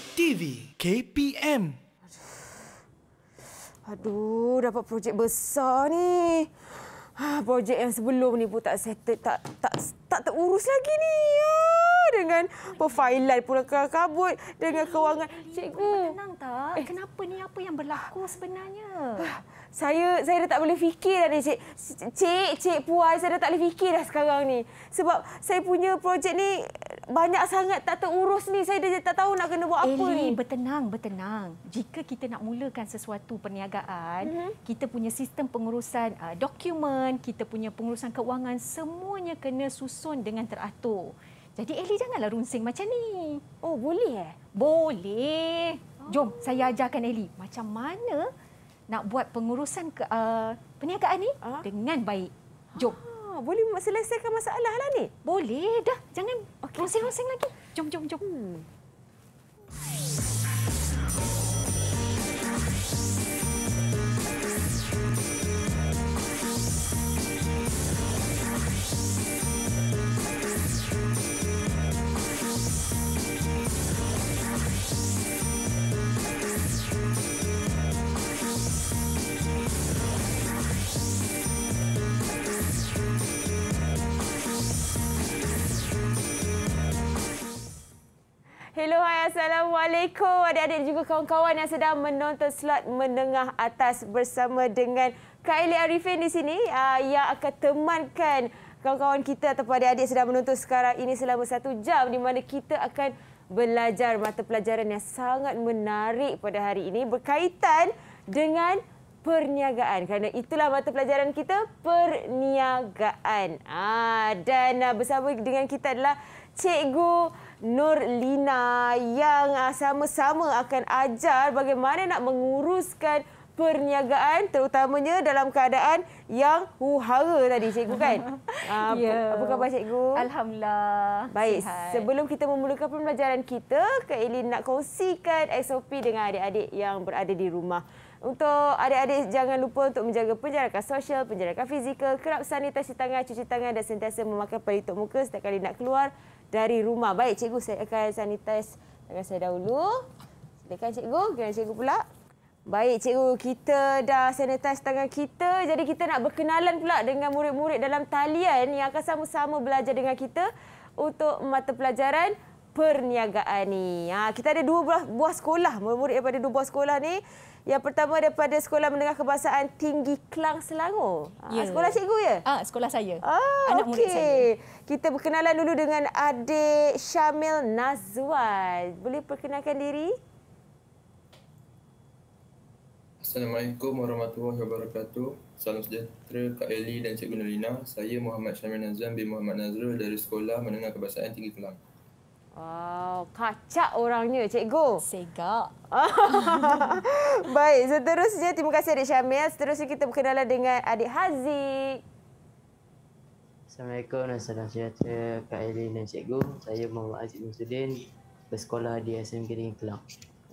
TV KPM. Aduh, dapat projek besar ni. Ha, projek yang sebelum ni pun tak settle, tak tak tak terurus lagi ni. Ya, dengan perfailan pula kau kabut dengan kewangan. Cikgu, tenang tak? Eh. Kenapa ni apa yang berlaku sebenarnya? Ha, saya saya dah tak boleh fikir dah ni cik. Cik, cik puas saya dah tak boleh fikir dah sekarang ni. Sebab saya punya projek ni banyak sangat tak terurus ni. Saya dah tak tahu nak kena buat Ellie, apa ni. bertenang, bertenang. Jika kita nak mulakan sesuatu perniagaan, mm -hmm. kita punya sistem pengurusan uh, dokumen, kita punya pengurusan keuangan, semuanya kena susun dengan teratur. Jadi Ellie janganlah runsing macam ni. Oh, boleh eh? Boleh. Oh. Jom, saya ajarkan Ellie macam mana nak buat pengurusan ke, uh, perniagaan ni uh. dengan baik. Jom. Ah, boleh selesaikan masalah lah ni. Boleh dah. Jangan okay. rosing-rosing lagi. Jom, jom, jom. Hmm. Hello, hai. Assalamualaikum. Adik-adik dan juga kawan-kawan yang sedang menonton slot menengah atas bersama dengan Kaili Arifin di sini ah, yang akan temankan kawan-kawan kita ataupun adik-adik sedang menonton sekarang ini selama satu jam di mana kita akan belajar mata pelajaran yang sangat menarik pada hari ini berkaitan dengan perniagaan kerana itulah mata pelajaran kita perniagaan. Ah dan ah, bersama dengan kita adalah Cikgu Nur Lina yang ah, sama-sama akan ajar bagaimana nak menguruskan perniagaan terutamanya dalam keadaan yang huhara tadi cikgu kan? Ah, apa, yeah. apa khabar cikgu? Alhamdulillah. Baik, sihat. sebelum kita memulakan pembelajaran kita, Kak Elin nak kongsikan SOP dengan adik-adik yang berada di rumah. Untuk adik-adik jangan lupa untuk menjaga penjarakan sosial, penjarakan fizikal, kerap sanitasi tangan, cuci tangan dan sentiasa memakai pelitup muka setiap kali nak keluar dari rumah. Baik, cikgu saya akan sanitize tangan saya dahulu. Silakan cikgu, kena cikgu pula. Baik, cikgu. Kita dah sanitize tangan kita. Jadi kita nak berkenalan pula dengan murid-murid dalam talian yang akan sama-sama belajar dengan kita untuk mata pelajaran perniagaan ni. Ha, kita ada dua buah, buah sekolah, murid-murid daripada dua buah sekolah ni. Yang pertama daripada Sekolah Menengah Kebangsaan Tinggi Kelang Selangor. Ah, ya. Sekolah cikgu ya? Ah, sekolah saya. Ah, Anak okay. murid saya. Kita berkenalan dulu dengan adik Syamil Nazwan. Boleh perkenalkan diri? Assalamualaikum warahmatullahi wabarakatuh. Salam sejahtera Kak Eli dan Cikgu Nurina. Saya Muhammad Syamil Nazwan bin Muhammad Nazrul dari Sekolah Menengah Kebangsaan Tinggi Kelang. Wow, kacak orangnya cikgu. Segak. Baik, seterusnya terima kasih adik Syamil. Seterusnya kita berkenalan dengan adik Haziq. Assalamualaikum dan salam sejahtera Kak Elin dan cikgu. Saya Muhammad Haziq Musudin, bersekolah di SMK Ring Kelab.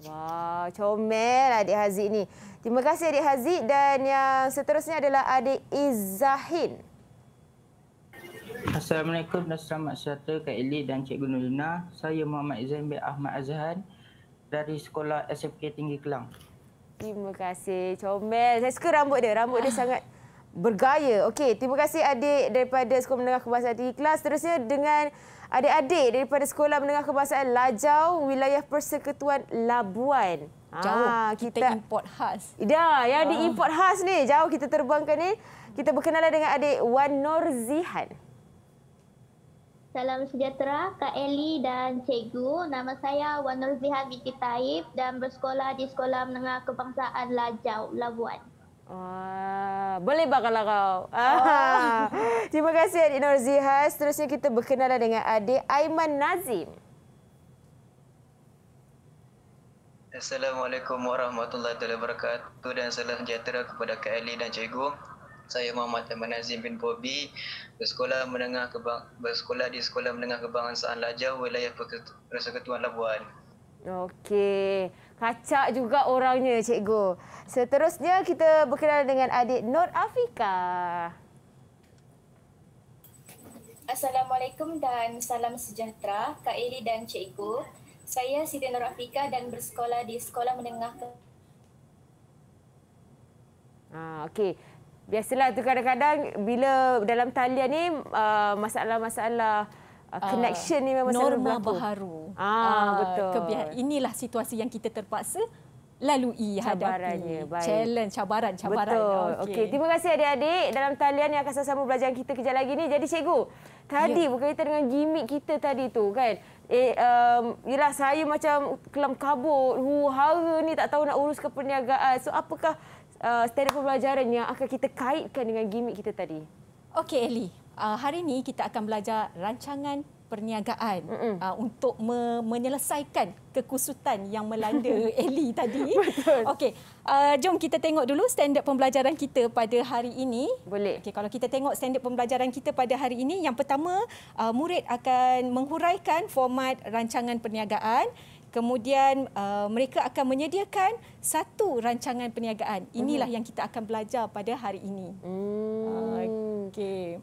Wow, comel adik Haziq ni. Terima kasih adik Haziq dan yang seterusnya adalah adik Izzahin. Assalamualaikum dan selamat sejahtera Kak Eli dan Cikgu Nuluna. Saya Muhammad Izzain bin Ahmad Azhan dari sekolah SFK Tinggi Kelang. Terima kasih, comel. Saya suka rambut dia. Rambut dia sangat bergaya. Okey, terima kasih adik daripada Sekolah Menengah Kebangsaan Tinggi Kelang. Seterusnya dengan adik-adik daripada Sekolah Menengah Kebangsaan Lajau, Wilayah Persekutuan Labuan. Jauh ah, kita, kita import khas. Ya, yang oh. diimport khas ni. Jauh kita terbangkan ni. Kita berkenalan dengan adik Wan Nur Zihan. Salam sejahtera Kak Eli dan Cikgu. Nama saya Wan Nur Zihan binti Taib dan bersekolah di Sekolah Menengah Kebangsaan Lajau, Labuan. Ah, boleh bakalah kau. Oh. Terima kasih Adik Nur Zihan. Seterusnya kita berkenalan dengan adik Aiman Nazim. Assalamualaikum warahmatullahi wabarakatuh dan salam sejahtera kepada Kak Eli dan Cikgu saya Muhammad Taman Azim bin Bobi bersekolah menengah kebang bersekolah di sekolah menengah kebangsaan Lajau wilayah Persekutuan Labuan. Okey, kacak juga orangnya cikgu. Seterusnya kita berkenalan dengan adik Nur Afika. Assalamualaikum dan salam sejahtera Kak Eli dan cikgu. Saya Siti Nur Afika dan bersekolah di sekolah menengah Ah, okey biasalah tu kadang-kadang bila dalam talian ni uh, masalah-masalah uh, Uh, connection ni memang norma baharu. Ah uh, betul. Kebiah, inilah situasi yang kita terpaksa lalui Cabarannya, hadapi. Challenge cabaran cabaran. Betul. Okey. Okay. Terima kasih adik-adik dalam talian yang akan sama-sama belajar kita kejap lagi ni. Jadi cikgu, tadi ya. berkaitan dengan gimmick kita tadi tu kan. Eh um, yalah saya macam kelam kabut, huara ni tak tahu nak urus ke perniagaan. So apakah uh, standard pembelajaran yang akan kita kaitkan dengan gimmick kita tadi? Okey, Eli. Uh, hari ini kita akan belajar rancangan perniagaan uh, untuk me- menyelesaikan kekusutan yang melanda Eli tadi. Okey, uh, jom kita tengok dulu standard pembelajaran kita pada hari ini. Boleh. Okey, kalau kita tengok standard pembelajaran kita pada hari ini, yang pertama, uh, murid akan menghuraikan format rancangan perniagaan kemudian uh, mereka akan menyediakan satu rancangan perniagaan. Inilah hmm. yang kita akan belajar pada hari ini. Hmm. Uh, okay.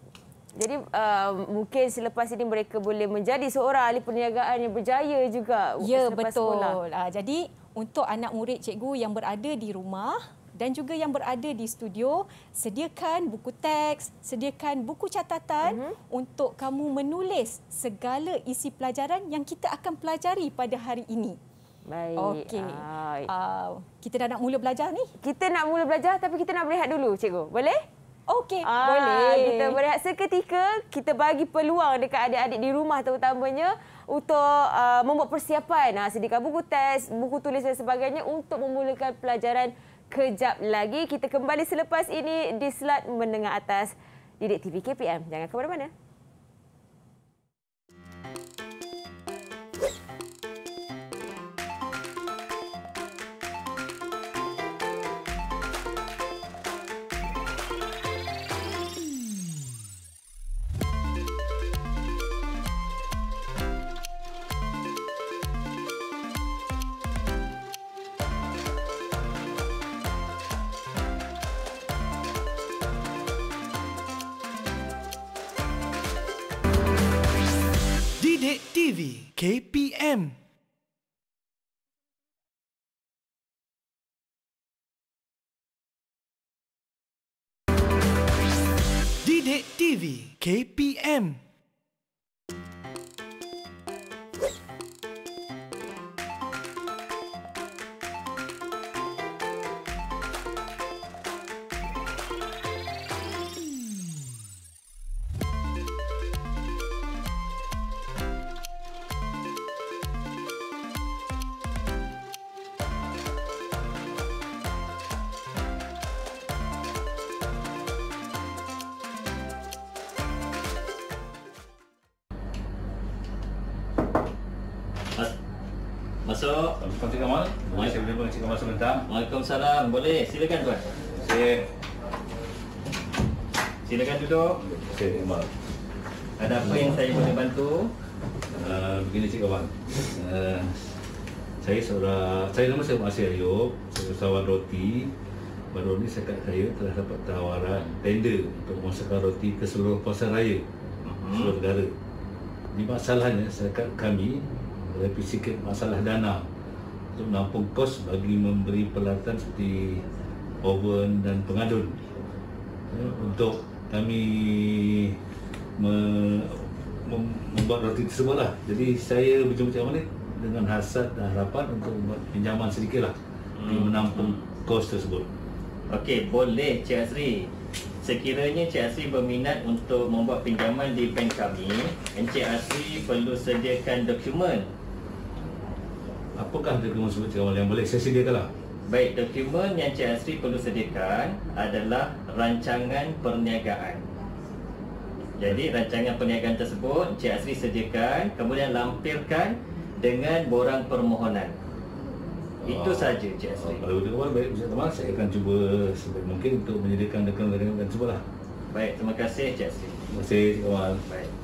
Jadi uh, mungkin selepas ini mereka boleh menjadi seorang ahli perniagaan yang berjaya juga ya, betul. uh, ah, betul. Jadi untuk anak murid cikgu yang berada di rumah, dan juga yang berada di studio sediakan buku teks, sediakan buku catatan uh-huh. untuk kamu menulis segala isi pelajaran yang kita akan pelajari pada hari ini. Baik. Okey. Uh, kita dah nak mula belajar ni? Kita nak mula belajar tapi kita nak berehat dulu, cikgu. Boleh? Okey, ah, boleh. Kita berehat seketika, kita bagi peluang dekat adik-adik di rumah terutamanya untuk uh, membuat persiapan. Ha, sediakan buku teks, buku tulis dan sebagainya untuk memulakan pelajaran kejap lagi. Kita kembali selepas ini di slot mendengar atas Didik TV KPM. Jangan ke mana-mana. KPM. Didik TV KPM. Boleh, silakan tuan. Saya Silakan duduk. Saya Umar. Ada apa yang saya boleh bantu? Uh, begini cik kawan. Uh, eh, saya seorang saya nama saya Masih Ayub, saya usahawan roti. Baru ni saya kat saya telah dapat tawaran tender untuk memasukkan roti ke seluruh pasar raya uh-huh. seluruh negara. Ini masalahnya saya kat kami ada sikit masalah dana untuk menampung kos bagi memberi peralatan seperti oven dan pengadun ya, untuk kami membuat roti tersebut lah. Jadi saya berjumpa macam ni dengan hasrat dan harapan untuk membuat pinjaman sedikit lah hmm. untuk menampung kos tersebut. Okey, boleh Cik Azri. Sekiranya Cik Azri berminat untuk membuat pinjaman di bank kami, Encik Azri perlu sediakan dokumen apakah dokumen sebut awal yang boleh saya sediakanlah? Baik, dokumen yang Cik Asri perlu sediakan adalah rancangan perniagaan. Jadi rancangan perniagaan tersebut Cik Asri sediakan kemudian lampirkan dengan borang permohonan. Itu saja Cik Asri. Oh, kalau dokumen baik, Ustaz Tamar, saya akan cuba sebaik mungkin untuk menyediakan dokumen dan cubalah. Baik, terima kasih Cik Asri. Terima kasih Cik Awal. Baik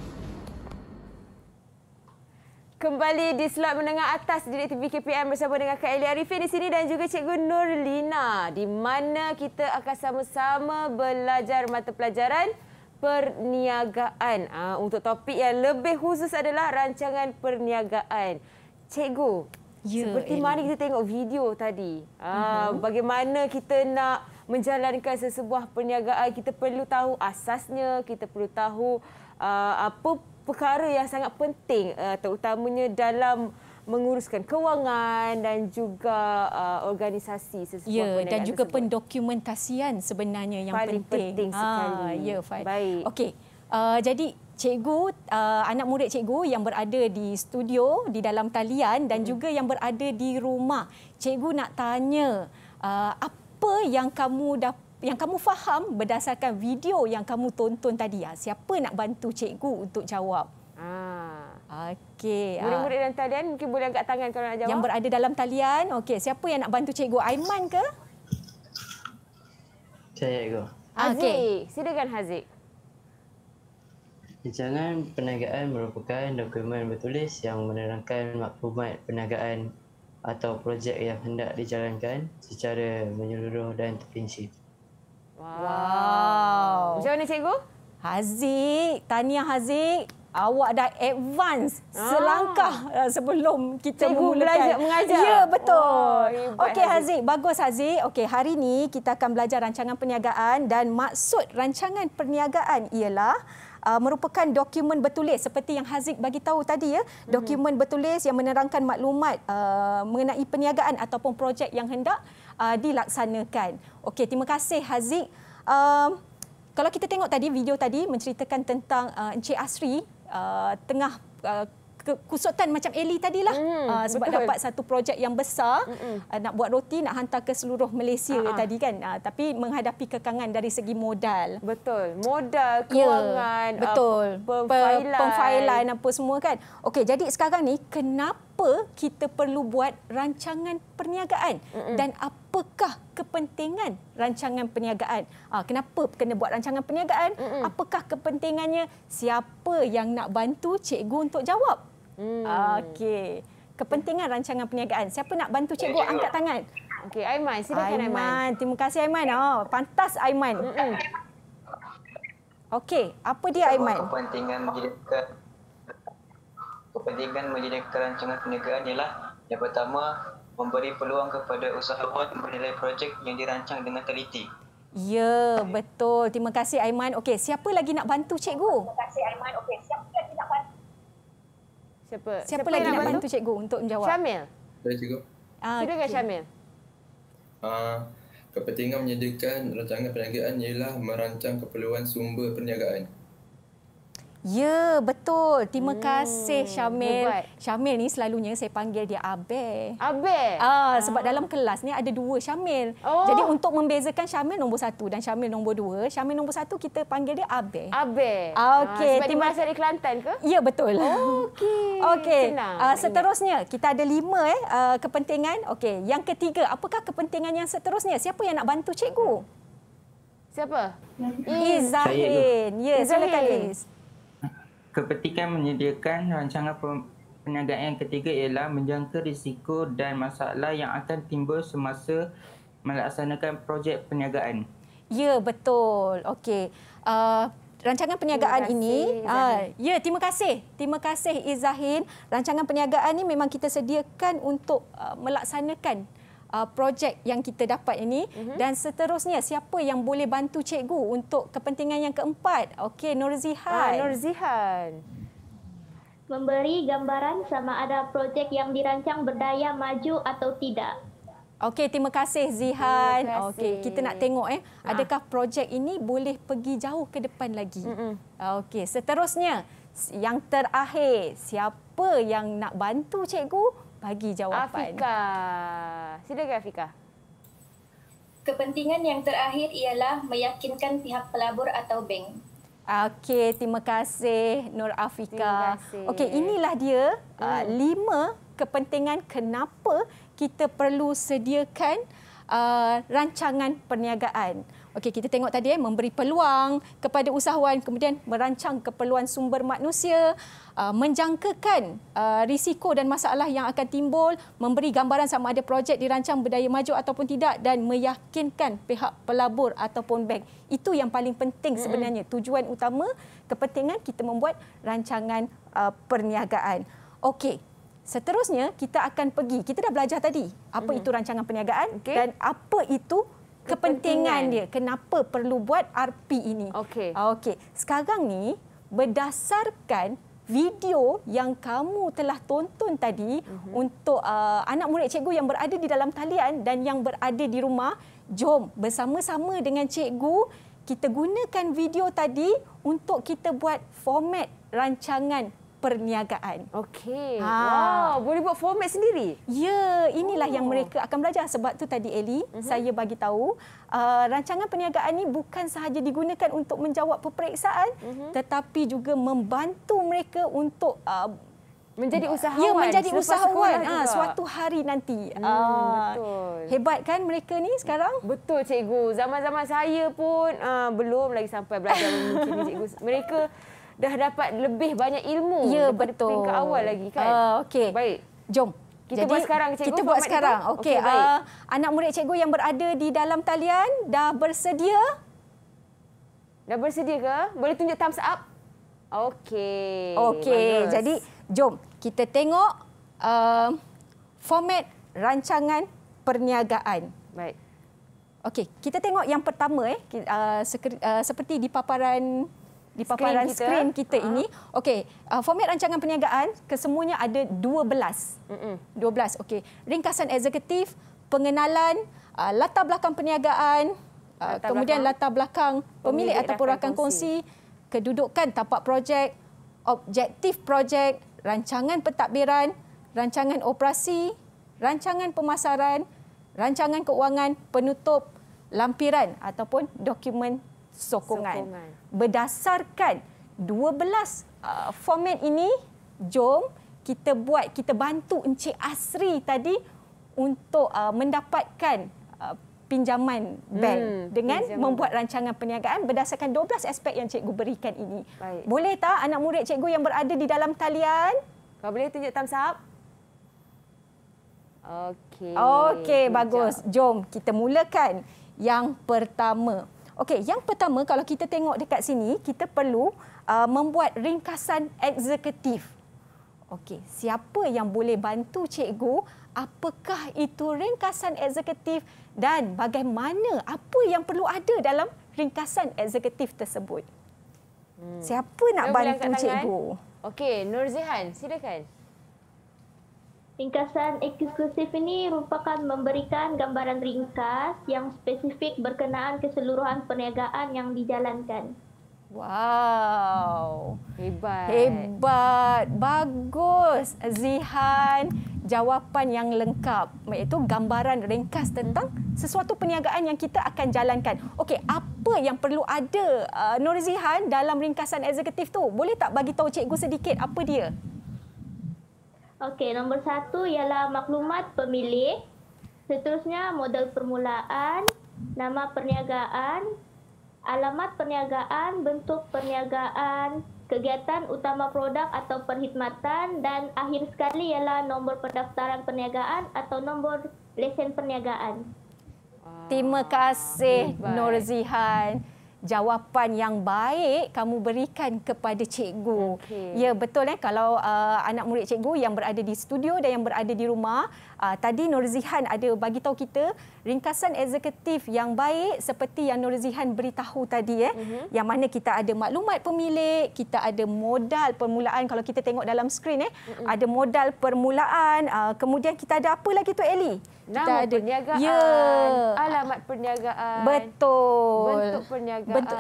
kembali di slot menengah atas di TV KPM bersama dengan Kak Elia Arifin di sini dan juga Cikgu Nur Lina di mana kita akan sama-sama belajar mata pelajaran perniagaan. Uh, untuk topik yang lebih khusus adalah rancangan perniagaan. Cikgu, ya, seperti Elia. mana kita tengok video tadi, uh, uh-huh. bagaimana kita nak menjalankan sesebuah perniagaan, kita perlu tahu asasnya, kita perlu tahu uh, apa perkara yang sangat penting uh, terutamanya dalam menguruskan kewangan dan juga uh, organisasi sesuatu ya, dan juga tersebut. pendokumentasian sebenarnya yang Paling penting. penting ah, sekali. Ah, ya, Baik. Okey. Uh, jadi cikgu uh, anak murid cikgu yang berada di studio di dalam talian dan hmm. juga yang berada di rumah. Cikgu nak tanya uh, apa yang kamu dapat yang kamu faham berdasarkan video yang kamu tonton tadi ya. Siapa nak bantu cikgu untuk jawab? Ah. Okey. Ah. Murid-murid dalam talian mungkin boleh angkat tangan kalau nak jawab. Yang berada dalam talian. Okey, siapa yang nak bantu cikgu? Aiman ke? Saya cikgu. Ah, okey, silakan Haziq. Rancangan perniagaan merupakan dokumen bertulis yang menerangkan maklumat perniagaan atau projek yang hendak dijalankan secara menyeluruh dan terprinsip. Wow. wow. Macam mana cikgu? Haziq, tahniah Haziq. Awak dah advance ah. selangkah uh, sebelum kita Cikgu memulakan. Cikgu mengajar. Ya, betul. Oh, Okey, Haziq. Bagus, Haziq. Okey, hari ini kita akan belajar rancangan perniagaan dan maksud rancangan perniagaan ialah Uh, merupakan dokumen bertulis seperti yang Haziq bagi tahu tadi ya hmm. dokumen mm-hmm. bertulis yang menerangkan maklumat uh, mengenai perniagaan ataupun projek yang hendak uh, dilaksanakan. Okey, terima kasih Haziq. Um, kalau kita tengok tadi video tadi menceritakan tentang uh, Encik Asri uh, tengah uh, kusutan macam Eli tadilah mm, uh, sebab betul. dapat satu projek yang besar uh, nak buat roti nak hantar ke seluruh Malaysia Ha-ha. Ah. tadi kan uh, tapi menghadapi kekangan dari segi modal. Betul. Modal, ya, kewangan, yeah, betul. Uh, pemfailan. pemfailan apa semua kan. Okay, jadi sekarang ni kenapa kenapa kita perlu buat rancangan perniagaan mm-hmm. dan apakah kepentingan rancangan perniagaan? Ah, kenapa kena buat rancangan perniagaan? Mm-hmm. Apakah kepentingannya? Siapa yang nak bantu cikgu untuk jawab? Mm. Okey. Kepentingan rancangan perniagaan. Siapa nak bantu cikgu angkat tangan? Okey, Aiman, silakan Aiman. Aiman. Terima kasih Aiman. Oh, pantas Aiman. Mm-hmm. Okey, apa dia Aiman? Kepentingan menjadikan kepentingan menjadikan rancangan perniagaan ialah yang pertama memberi peluang kepada usahawan menilai projek yang dirancang dengan teliti. Ya, betul. Terima kasih Aiman. Okey, siapa lagi nak bantu cikgu? Terima kasih Aiman. Okey, siapa lagi nak bantu? Siapa? Siapa, siapa lagi nak bantu? bantu cikgu untuk menjawab? Syamil. Saya cikgu. Ah, Silakan okay. Syamil. Ah, kepentingan menyediakan rancangan perniagaan ialah merancang keperluan sumber perniagaan. Ya, betul. Terima hmm. kasih Syamil. Hebat. Syamil ni selalunya saya panggil dia Abe. Abe? Ah, ah. Sebab ah. dalam kelas ni ada dua Syamil. Oh. Jadi untuk membezakan Syamil nombor satu dan Syamil nombor dua, Syamil nombor satu kita panggil dia Abe. Abe. Ah, okay. ah, sebab Terima... kasih dari Kelantan ke? Ya, betul. Oh, Okay. Okey. Ah, seterusnya, kita ada lima eh, ah, kepentingan. Okay. Yang ketiga, apakah kepentingan yang seterusnya? Siapa yang nak bantu cikgu? Siapa? Izzahin. Eh, ya, eh, silakan Izz kepentingan menyediakan rancangan perniagaan yang ketiga ialah menjangka risiko dan masalah yang akan timbul semasa melaksanakan projek perniagaan. Ya, betul. Okey. Uh, rancangan perniagaan kasih, ini... Uh, ah, ya, terima kasih. Terima kasih, Izzahin. Rancangan perniagaan ini memang kita sediakan untuk uh, melaksanakan uh, projek yang kita dapat ini uh-huh. dan seterusnya siapa yang boleh bantu cikgu untuk kepentingan yang keempat okey Nurzihan ah, Nurzihan memberi gambaran sama ada projek yang dirancang berdaya maju atau tidak okey terima kasih Zihan okey kita nak tengok eh ah. adakah projek ini boleh pergi jauh ke depan lagi uh-huh. okey seterusnya yang terakhir siapa yang nak bantu cikgu bagi jawapan. Afika. Silakan Afika. Kepentingan yang terakhir ialah meyakinkan pihak pelabur atau bank. Okey, terima kasih Nur Afika. Okey, inilah dia hmm. uh, lima kepentingan kenapa kita perlu sediakan uh, rancangan perniagaan. Okey, kita tengok tadi eh, memberi peluang kepada usahawan, kemudian merancang keperluan sumber manusia, uh, menjangkakan uh, risiko dan masalah yang akan timbul, memberi gambaran sama ada projek dirancang berdaya maju ataupun tidak dan meyakinkan pihak pelabur ataupun bank. Itu yang paling penting sebenarnya, tujuan utama kepentingan kita membuat rancangan uh, perniagaan. Okey, seterusnya kita akan pergi, kita dah belajar tadi apa itu rancangan perniagaan okay. dan apa itu kepentingan dia kenapa perlu buat RP ini okey okey sekarang ni berdasarkan video yang kamu telah tonton tadi uh-huh. untuk uh, anak murid cikgu yang berada di dalam talian dan yang berada di rumah jom bersama-sama dengan cikgu kita gunakan video tadi untuk kita buat format rancangan perniagaan. Okey. Ha. Wow, boleh buat format sendiri? Ya, inilah oh. yang mereka akan belajar. Sebab tu tadi Eli, uh-huh. saya bagi tahu, uh, rancangan perniagaan ini bukan sahaja digunakan untuk menjawab peperiksaan, uh-huh. tetapi juga membantu mereka untuk uh, menjadi ya, usahawan. Ya, menjadi Selepas usahawan ha, suatu hari nanti. Hmm, uh, betul. Hebat kan mereka ni sekarang? Betul cikgu. Zaman-zaman saya pun uh, belum lagi sampai belajar macam ni cikgu. Mereka dah dapat lebih banyak ilmu ya, daripada betul. peringkat awal lagi kan. Uh, ah, okay. Baik. Jom. Kita Jadi, buat sekarang cikgu. Kita buat sekarang. Okey. Okay, uh, ah, anak murid cikgu yang berada di dalam talian dah bersedia? Dah bersedia ke? Boleh tunjuk thumbs up? Okey. Okey. Jadi jom kita tengok uh, format rancangan perniagaan. Baik. Okey, kita tengok yang pertama eh uh, uh, seperti di paparan di paparan skrin kita, screen kita uh ini. Okey, uh, format rancangan perniagaan kesemuanya ada 12. Hmm. 12. Okey. Ringkasan eksekutif, pengenalan, uh, latar belakang perniagaan, uh, latar kemudian belakang latar belakang pemilik, pemilik ataupun rakan, rakan kongsi, kedudukan tapak projek, objektif projek, rancangan pentadbiran, rancangan operasi, rancangan pemasaran, rancangan keuangan, penutup, lampiran ataupun dokumen sokongan. sokongan berdasarkan 12 uh, format ini jom kita buat kita bantu Encik Asri tadi untuk uh, mendapatkan uh, pinjaman hmm, bank hmm, dengan pinjaman. membuat rancangan perniagaan berdasarkan 12 aspek yang cikgu berikan ini. Baik. Boleh tak anak murid cikgu yang berada di dalam talian? Kau boleh tunjuk thumbs up? Okey. Okey, bagus. Jom kita mulakan yang pertama. Okey, yang pertama kalau kita tengok dekat sini, kita perlu uh, membuat ringkasan eksekutif. Okey, siapa yang boleh bantu cikgu apakah itu ringkasan eksekutif dan bagaimana apa yang perlu ada dalam ringkasan eksekutif tersebut? Hmm. Siapa nak Saya bantu cikgu? Okey, Nurzihan, silakan. Ringkasan eksklusif ini merupakan memberikan gambaran ringkas yang spesifik berkenaan keseluruhan perniagaan yang dijalankan. Wow, hebat. Hebat. Bagus Zihan, jawapan yang lengkap iaitu gambaran ringkas tentang sesuatu perniagaan yang kita akan jalankan. Okey, apa yang perlu ada uh, Nur Zihan dalam ringkasan eksekutif tu? Boleh tak bagi tahu cikgu sedikit apa dia? Okey, nombor satu ialah maklumat pemilik, Seterusnya, modal permulaan, nama perniagaan, alamat perniagaan, bentuk perniagaan, kegiatan utama produk atau perkhidmatan dan akhir sekali ialah nombor pendaftaran perniagaan atau nombor lesen perniagaan. Terima kasih Nur Zihan jawapan yang baik kamu berikan kepada cikgu. Okay. Ya betul eh kalau uh, anak murid cikgu yang berada di studio dan yang berada di rumah Uh, tadi Nur Zihan ada bagi tahu kita ringkasan eksekutif yang baik seperti yang Nur Zihan beritahu tadi eh uh-huh. yang mana kita ada maklumat pemilik, kita ada modal permulaan kalau kita tengok dalam skrin eh uh-huh. ada modal permulaan, uh, kemudian kita ada apa lagi tu Eli? Nama kita ada perniagaan, ya. alamat perniagaan. Betul. Bentuk perniagaan. Bentuk,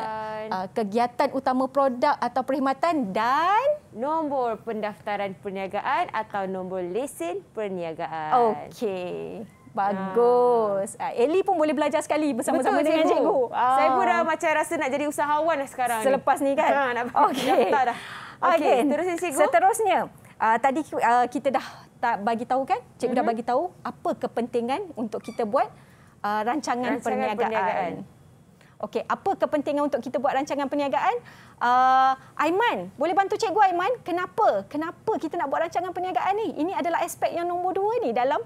uh, kegiatan utama produk atau perkhidmatan dan nombor pendaftaran perniagaan atau nombor lesen perniagaan. Okey. Bagus. Ah. ah Eli pun boleh belajar sekali bersama-sama dengan cikgu. Ah. Saya pun dah ah. macam rasa nak jadi usahawan dah sekarang. Selepas ni, ni kan? Ha, nak okay. daftar dah. Okey, okay. terusnya cikgu. Seterusnya, uh, tadi uh, kita dah tak bagi tahu kan? Cikgu mm-hmm. dah mhm. bagi tahu apa kepentingan untuk kita buat uh, rancangan, rancangan perniagaan. perniagaan. Okey, apa kepentingan untuk kita buat rancangan perniagaan? uh, Aiman, boleh bantu cikgu Aiman? Kenapa? Kenapa kita nak buat rancangan perniagaan ni? Ini adalah aspek yang nombor dua ni dalam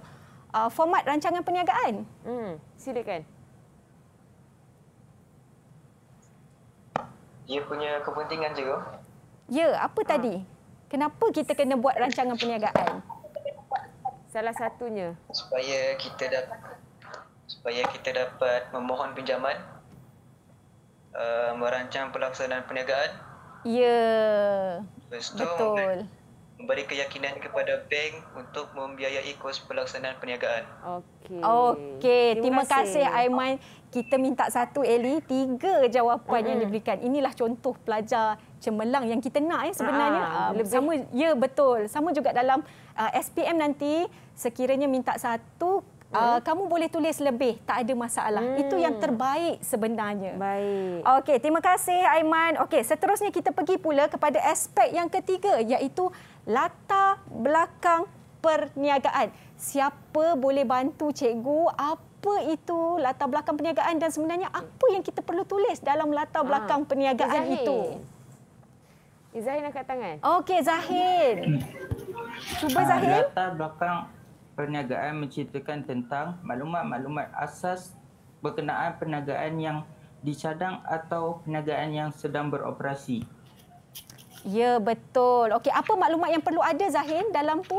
uh, format rancangan perniagaan. Hmm, silakan. Ia punya kepentingan juga. Ya, apa hmm. tadi? Kenapa kita kena buat rancangan perniagaan? Salah satunya. Supaya kita dapat supaya kita dapat memohon pinjaman uh, merancang pelaksanaan perniagaan. Ya. Yeah. Betul. Memberi keyakinan kepada bank untuk membiayai kos pelaksanaan perniagaan. Okey. Okey, terima, terima kasih Aiman. Kita minta satu Eli, tiga jawapan mm-hmm. yang diberikan. Inilah contoh pelajar cemerlang yang kita nak ya sebenarnya. Aa, ah, ah, um, sama ya betul. Sama juga dalam uh, ah, SPM nanti sekiranya minta satu Uh, kamu boleh tulis lebih, tak ada masalah. Hmm. Itu yang terbaik sebenarnya. Baik. Okey, terima kasih Aiman. Okey, seterusnya kita pergi pula kepada aspek yang ketiga iaitu latar belakang perniagaan. Siapa boleh bantu cikgu apa itu latar belakang perniagaan dan sebenarnya apa yang kita perlu tulis dalam latar ah, belakang ha. perniagaan Zahir. itu? Zahir angkat tangan. Okey, Zahir. Cuba ah, Zahir. Latar belakang perniagaan menceritakan tentang maklumat-maklumat asas berkenaan perniagaan yang dicadang atau perniagaan yang sedang beroperasi. Ya, betul. Okey, apa maklumat yang perlu ada Zahin dalam tu?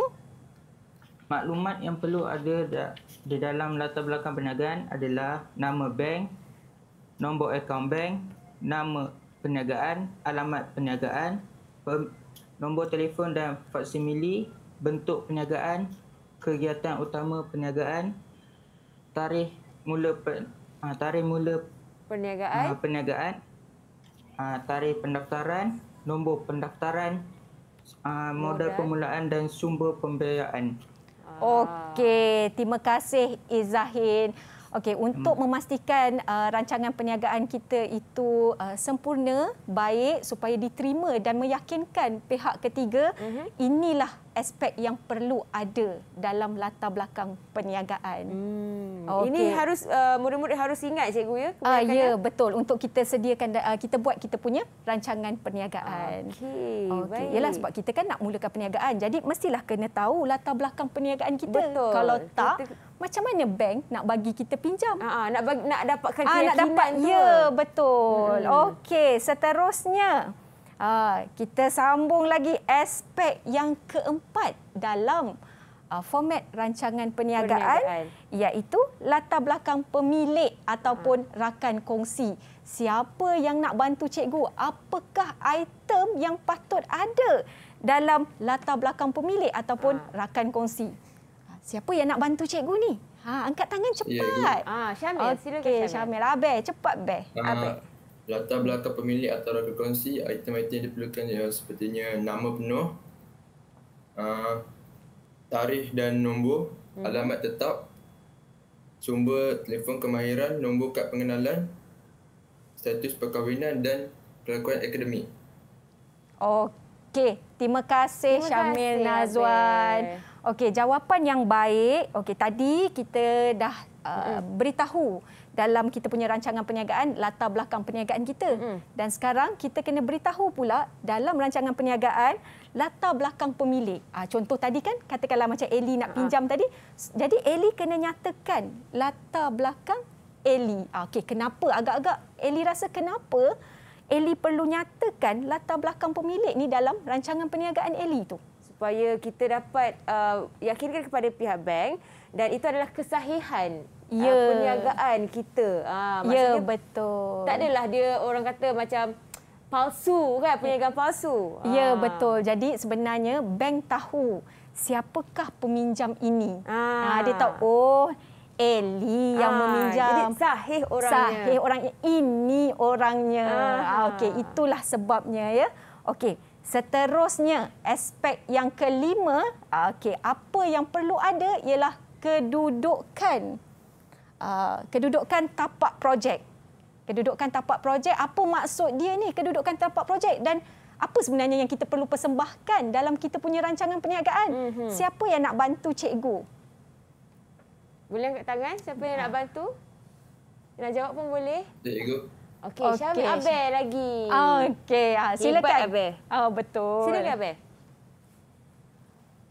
Maklumat yang perlu ada di dalam latar belakang perniagaan adalah nama bank, nombor akaun bank, nama perniagaan, alamat perniagaan, nombor telefon dan faksimili, bentuk perniagaan, kegiatan utama perniagaan tarikh mula per, ah, tarikh mula perniagaan, uh, perniagaan uh, tarikh pendaftaran nombor pendaftaran uh, modal permulaan dan sumber pembiayaan. Okey, terima kasih Izahin. Okey, untuk hmm. memastikan uh, rancangan perniagaan kita itu uh, sempurna, baik supaya diterima dan meyakinkan pihak ketiga, uh-huh. inilah aspek yang perlu ada dalam latar belakang perniagaan. Hmm. Okay. Ini harus uh, murid-murid harus ingat cikgu ya. Ah uh, ya betul untuk kita sediakan uh, kita buat kita punya rancangan perniagaan. Okey. Okay. Yalah sebab kita kan nak mulakan perniagaan jadi mestilah kena tahu latar belakang perniagaan kita. Betul. Kalau tak kita... Macam mana bank nak bagi kita pinjam? Ha, nak bagi, nak dapatkan ah, keyakinan ha, nak dapat, tu. Ya, betul. Hmm. Okey, seterusnya. Ah, kita sambung lagi aspek yang keempat dalam uh, format rancangan perniagaan, perniagaan iaitu latar belakang pemilik ataupun ha. rakan kongsi. Siapa yang nak bantu cikgu? Apakah item yang patut ada dalam latar belakang pemilik ataupun ha. rakan kongsi? Ah, siapa yang nak bantu cikgu ni? Ha, angkat tangan cepat. Ya, ya. Ah, Syamil, okay, silakan Syamil. Syamil, Abel, cepat Abel. Ha. Abel latar belakang pemilik atau rekonsi item-item yang diperlukan ialah sepertinya nama penuh uh, tarikh dan nombor hmm. alamat tetap sumber telefon kemahiran nombor kad pengenalan status perkahwinan dan kelakuan akademik okey terima kasih terima Syamil kasih, Nazwan okey jawapan yang baik okey tadi kita dah uh, hmm. beritahu dalam kita punya rancangan perniagaan latar belakang perniagaan kita mm. dan sekarang kita kena beritahu pula dalam rancangan perniagaan latar belakang pemilik. ha, contoh tadi kan katakanlah macam Eli nak ah. pinjam uh tadi jadi Eli kena nyatakan latar belakang Eli. Ha, Okey kenapa agak-agak Eli rasa kenapa Eli perlu nyatakan latar belakang pemilik ni dalam rancangan perniagaan Eli tu supaya kita dapat uh, yakinkan kepada pihak bank dan itu adalah kesahihan ya. uh, perniagaan kita. Uh, maksudnya ya, betul. Tak adalah dia orang kata macam palsu kan, perniagaan palsu. Ya, uh. betul. Jadi sebenarnya bank tahu siapakah peminjam ini. Uh. Uh, dia tahu, oh Eli yang ah, meminjam. Jadi sahih orangnya. Sahih orangnya. Ini orangnya. Ah. Okey, itulah sebabnya ya. Okey, seterusnya aspek yang kelima, okey, apa yang perlu ada ialah kedudukan uh, kedudukan tapak projek. Kedudukan tapak projek, apa maksud dia ni kedudukan tapak projek dan apa sebenarnya yang kita perlu persembahkan dalam kita punya rancangan perniagaan? Mm-hmm. Siapa yang nak bantu cikgu? Boleh angkat tangan siapa yang nak ah. bantu? Nak jawab pun boleh. Cikgu. Okey, okay. Syabil Abel lagi. Oh, Okey, ha, silakan. Hebat Abel. Oh, betul. Silakan Abel.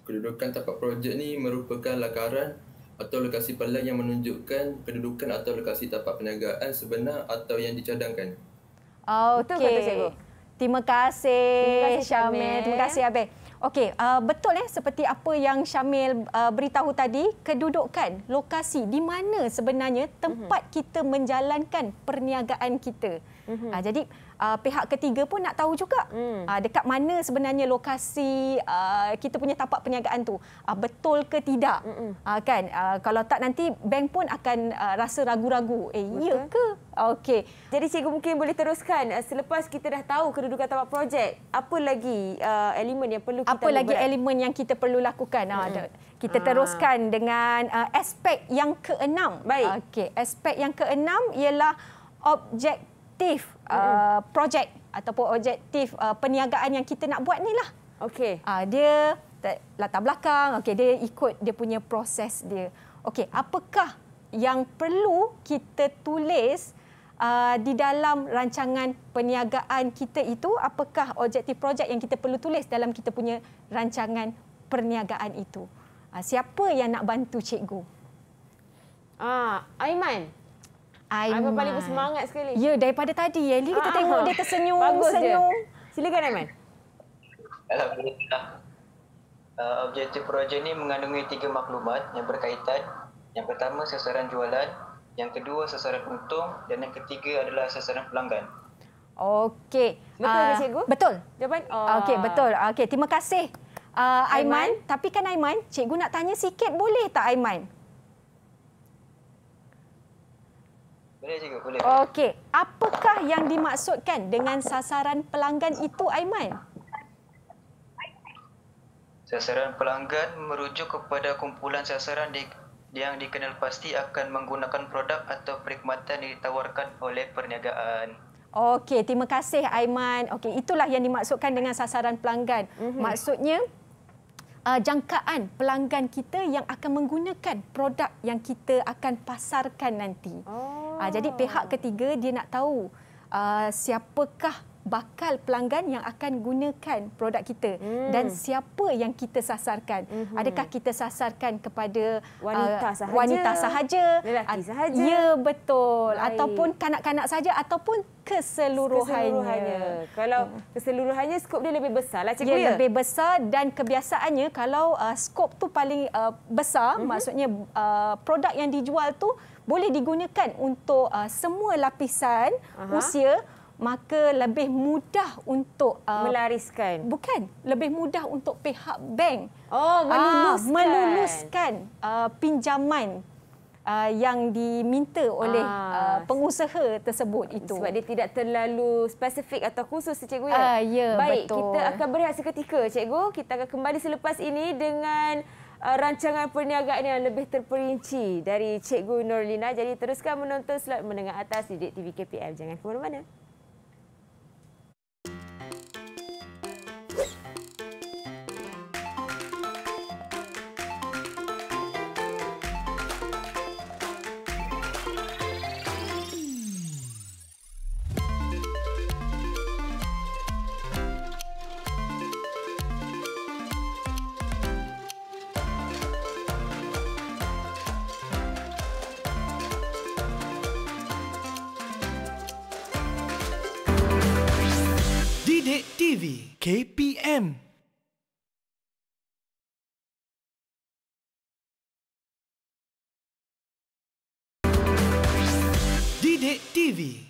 Kedudukan tapak projek ni merupakan lakaran atau lokasi balai yang menunjukkan kedudukan atau lokasi tapak perniagaan sebenar atau yang dicadangkan. Oh, betul okay. kata cikgu. Terima kasih, kasih Syamil. Terima kasih Abe. Okey, uh, betul eh seperti apa yang Syamil uh, beritahu tadi, kedudukan, lokasi di mana sebenarnya tempat uh-huh. kita menjalankan perniagaan kita. Uh-huh. Uh, jadi uh, pihak ketiga pun nak tahu juga hmm. uh, dekat mana sebenarnya lokasi uh, kita punya tapak perniagaan tu uh, betul ke tidak uh, kan uh, kalau tak nanti bank pun akan uh, rasa ragu-ragu eh iya ke okey jadi cikgu mungkin boleh teruskan uh, selepas kita dah tahu kedudukan tapak projek apa lagi uh, elemen yang perlu kita apa lagi berat? elemen yang kita perlu lakukan hmm. uh, kita teruskan uh. dengan uh, aspek yang keenam baik okey aspek yang keenam ialah objektif uh, projek ataupun objektif uh, perniagaan yang kita nak buat ni lah. Okey. Uh, dia latar belakang, okey dia ikut dia punya proses dia. Okey, apakah yang perlu kita tulis uh, di dalam rancangan perniagaan kita itu? Apakah objektif projek yang kita perlu tulis dalam kita punya rancangan perniagaan itu? Uh, siapa yang nak bantu cikgu? Ah, Aiman, Aiman. Aiman paling bersemangat sekali. Ya, daripada tadi. ya, Eli, kita Aha. tengok dia tersenyum. Bagus senyum. Je. Silakan, Aiman. Alhamdulillah. Uh, objektif projek ini mengandungi tiga maklumat yang berkaitan. Yang pertama, sasaran jualan. Yang kedua, sasaran untung. Dan yang ketiga adalah sasaran pelanggan. Okey. Betul ke, ah, cikgu? Betul. Jawapan? Oh. Okey, betul. Okey, terima kasih. Uh, Aiman. Aiman, tapi kan Aiman, cikgu nak tanya sikit boleh tak Aiman? Boleh cikgu, boleh. Okey, apakah yang dimaksudkan dengan sasaran pelanggan itu Aiman? Sasaran pelanggan merujuk kepada kumpulan sasaran di yang dikenal pasti akan menggunakan produk atau perkhidmatan yang ditawarkan oleh perniagaan. Okey, terima kasih Aiman. Okey, itulah yang dimaksudkan dengan sasaran pelanggan. Mm-hmm. Maksudnya uh, jangkaan pelanggan kita yang akan menggunakan produk yang kita akan pasarkan nanti. Oh. Uh, jadi pihak ketiga dia nak tahu uh, siapakah bakal pelanggan yang akan gunakan produk kita hmm. dan siapa yang kita sasarkan. Hmm. Adakah kita sasarkan kepada uh, wanita sahaja, wanita sahaja lelaki sahaja? Ya, betul. Baik. Ataupun kanak-kanak sahaja ataupun keseluruhannya. keseluruhannya. Kalau hmm. keseluruhannya, skop dia lebih besar. Lah, cikgu ya, ya, lebih besar dan kebiasaannya kalau uh, skop tu paling uh, besar, hmm. maksudnya uh, produk yang dijual tu boleh digunakan untuk uh, semua lapisan Aha. usia maka lebih mudah untuk uh, melariskan bukan lebih mudah untuk pihak bank oh ah, meluluskan, meluluskan uh, pinjaman Uh, yang diminta oleh ah. uh, pengusaha tersebut itu sebab dia tidak terlalu spesifik atau khusus cikgu ya. Uh, ya Baik, betul. kita akan berehat seketika cikgu. Kita akan kembali selepas ini dengan uh, rancangan perniagaan yang lebih terperinci dari cikgu Norlina. Jadi teruskan menonton slot menengah atas di TV KPM. Jangan ke mana-mana.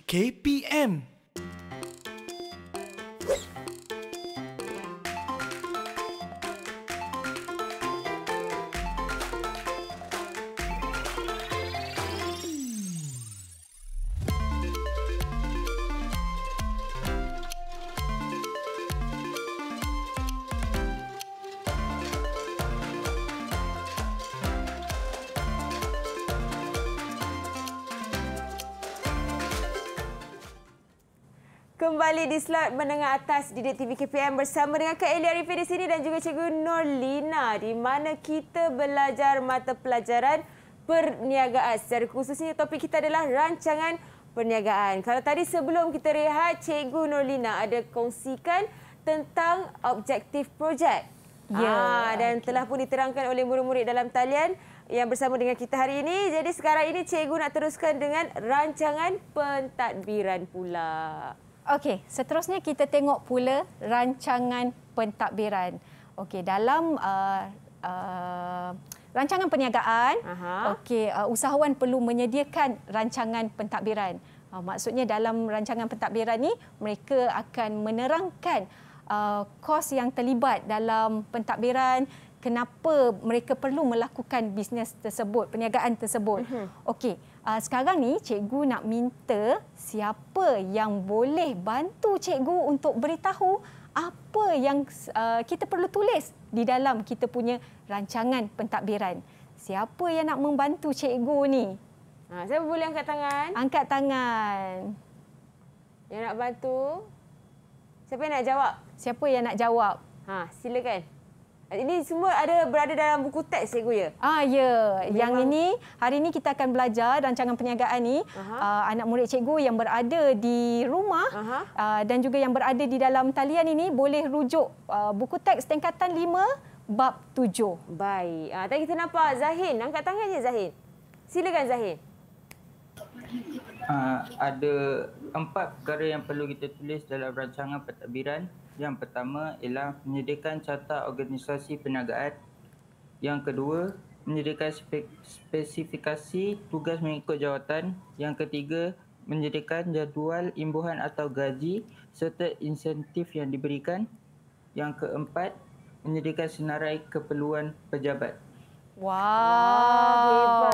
KPM kembali di slot menengah atas di TV KPM bersama dengan Kak Elia Arifin di sini dan juga Cikgu Norlina di mana kita belajar mata pelajaran perniagaan. Secara khususnya topik kita adalah rancangan perniagaan. Kalau tadi sebelum kita rehat, Cikgu Norlina ada kongsikan tentang objektif projek. Ya, ah, dan okay. telah pun diterangkan oleh murid-murid dalam talian yang bersama dengan kita hari ini. Jadi sekarang ini cikgu nak teruskan dengan rancangan pentadbiran pula. Okey, seterusnya kita tengok pula rancangan pentadbiran. Okey, dalam uh, uh, rancangan perniagaan, okey, uh, usahawan perlu menyediakan rancangan pentadbiran. Uh, maksudnya dalam rancangan pentadbiran ini mereka akan menerangkan uh, kos yang terlibat dalam pentadbiran kenapa mereka perlu melakukan bisnes tersebut, perniagaan tersebut. Uh-huh. Okey uh, sekarang ni cikgu nak minta siapa yang boleh bantu cikgu untuk beritahu apa yang uh, kita perlu tulis di dalam kita punya rancangan pentadbiran. Siapa yang nak membantu cikgu ni? Ha, siapa boleh angkat tangan? Angkat tangan. Yang nak bantu? Siapa yang nak jawab? Siapa yang nak jawab? Ha, silakan. Ini semua ada berada dalam buku teks cikgu ya. Ah ya, Memang... yang ini hari ini kita akan belajar rancangan perniagaan ni uh, ah, anak murid cikgu yang berada di rumah uh, dan juga yang berada di dalam talian ini boleh rujuk uh, buku teks tingkatan 5 bab 7. Baik. Ah uh, tadi kita nampak Zahin angkat tangan je Zahin. Silakan Zahin. Uh, ada empat perkara yang perlu kita tulis dalam rancangan pentadbiran. Yang pertama ialah menyediakan carta organisasi perniagaan. Yang kedua, menyediakan spesifikasi tugas mengikut jawatan. Yang ketiga, menyediakan jadual imbuhan atau gaji serta insentif yang diberikan. Yang keempat, menyediakan senarai keperluan pejabat. Wow. wow.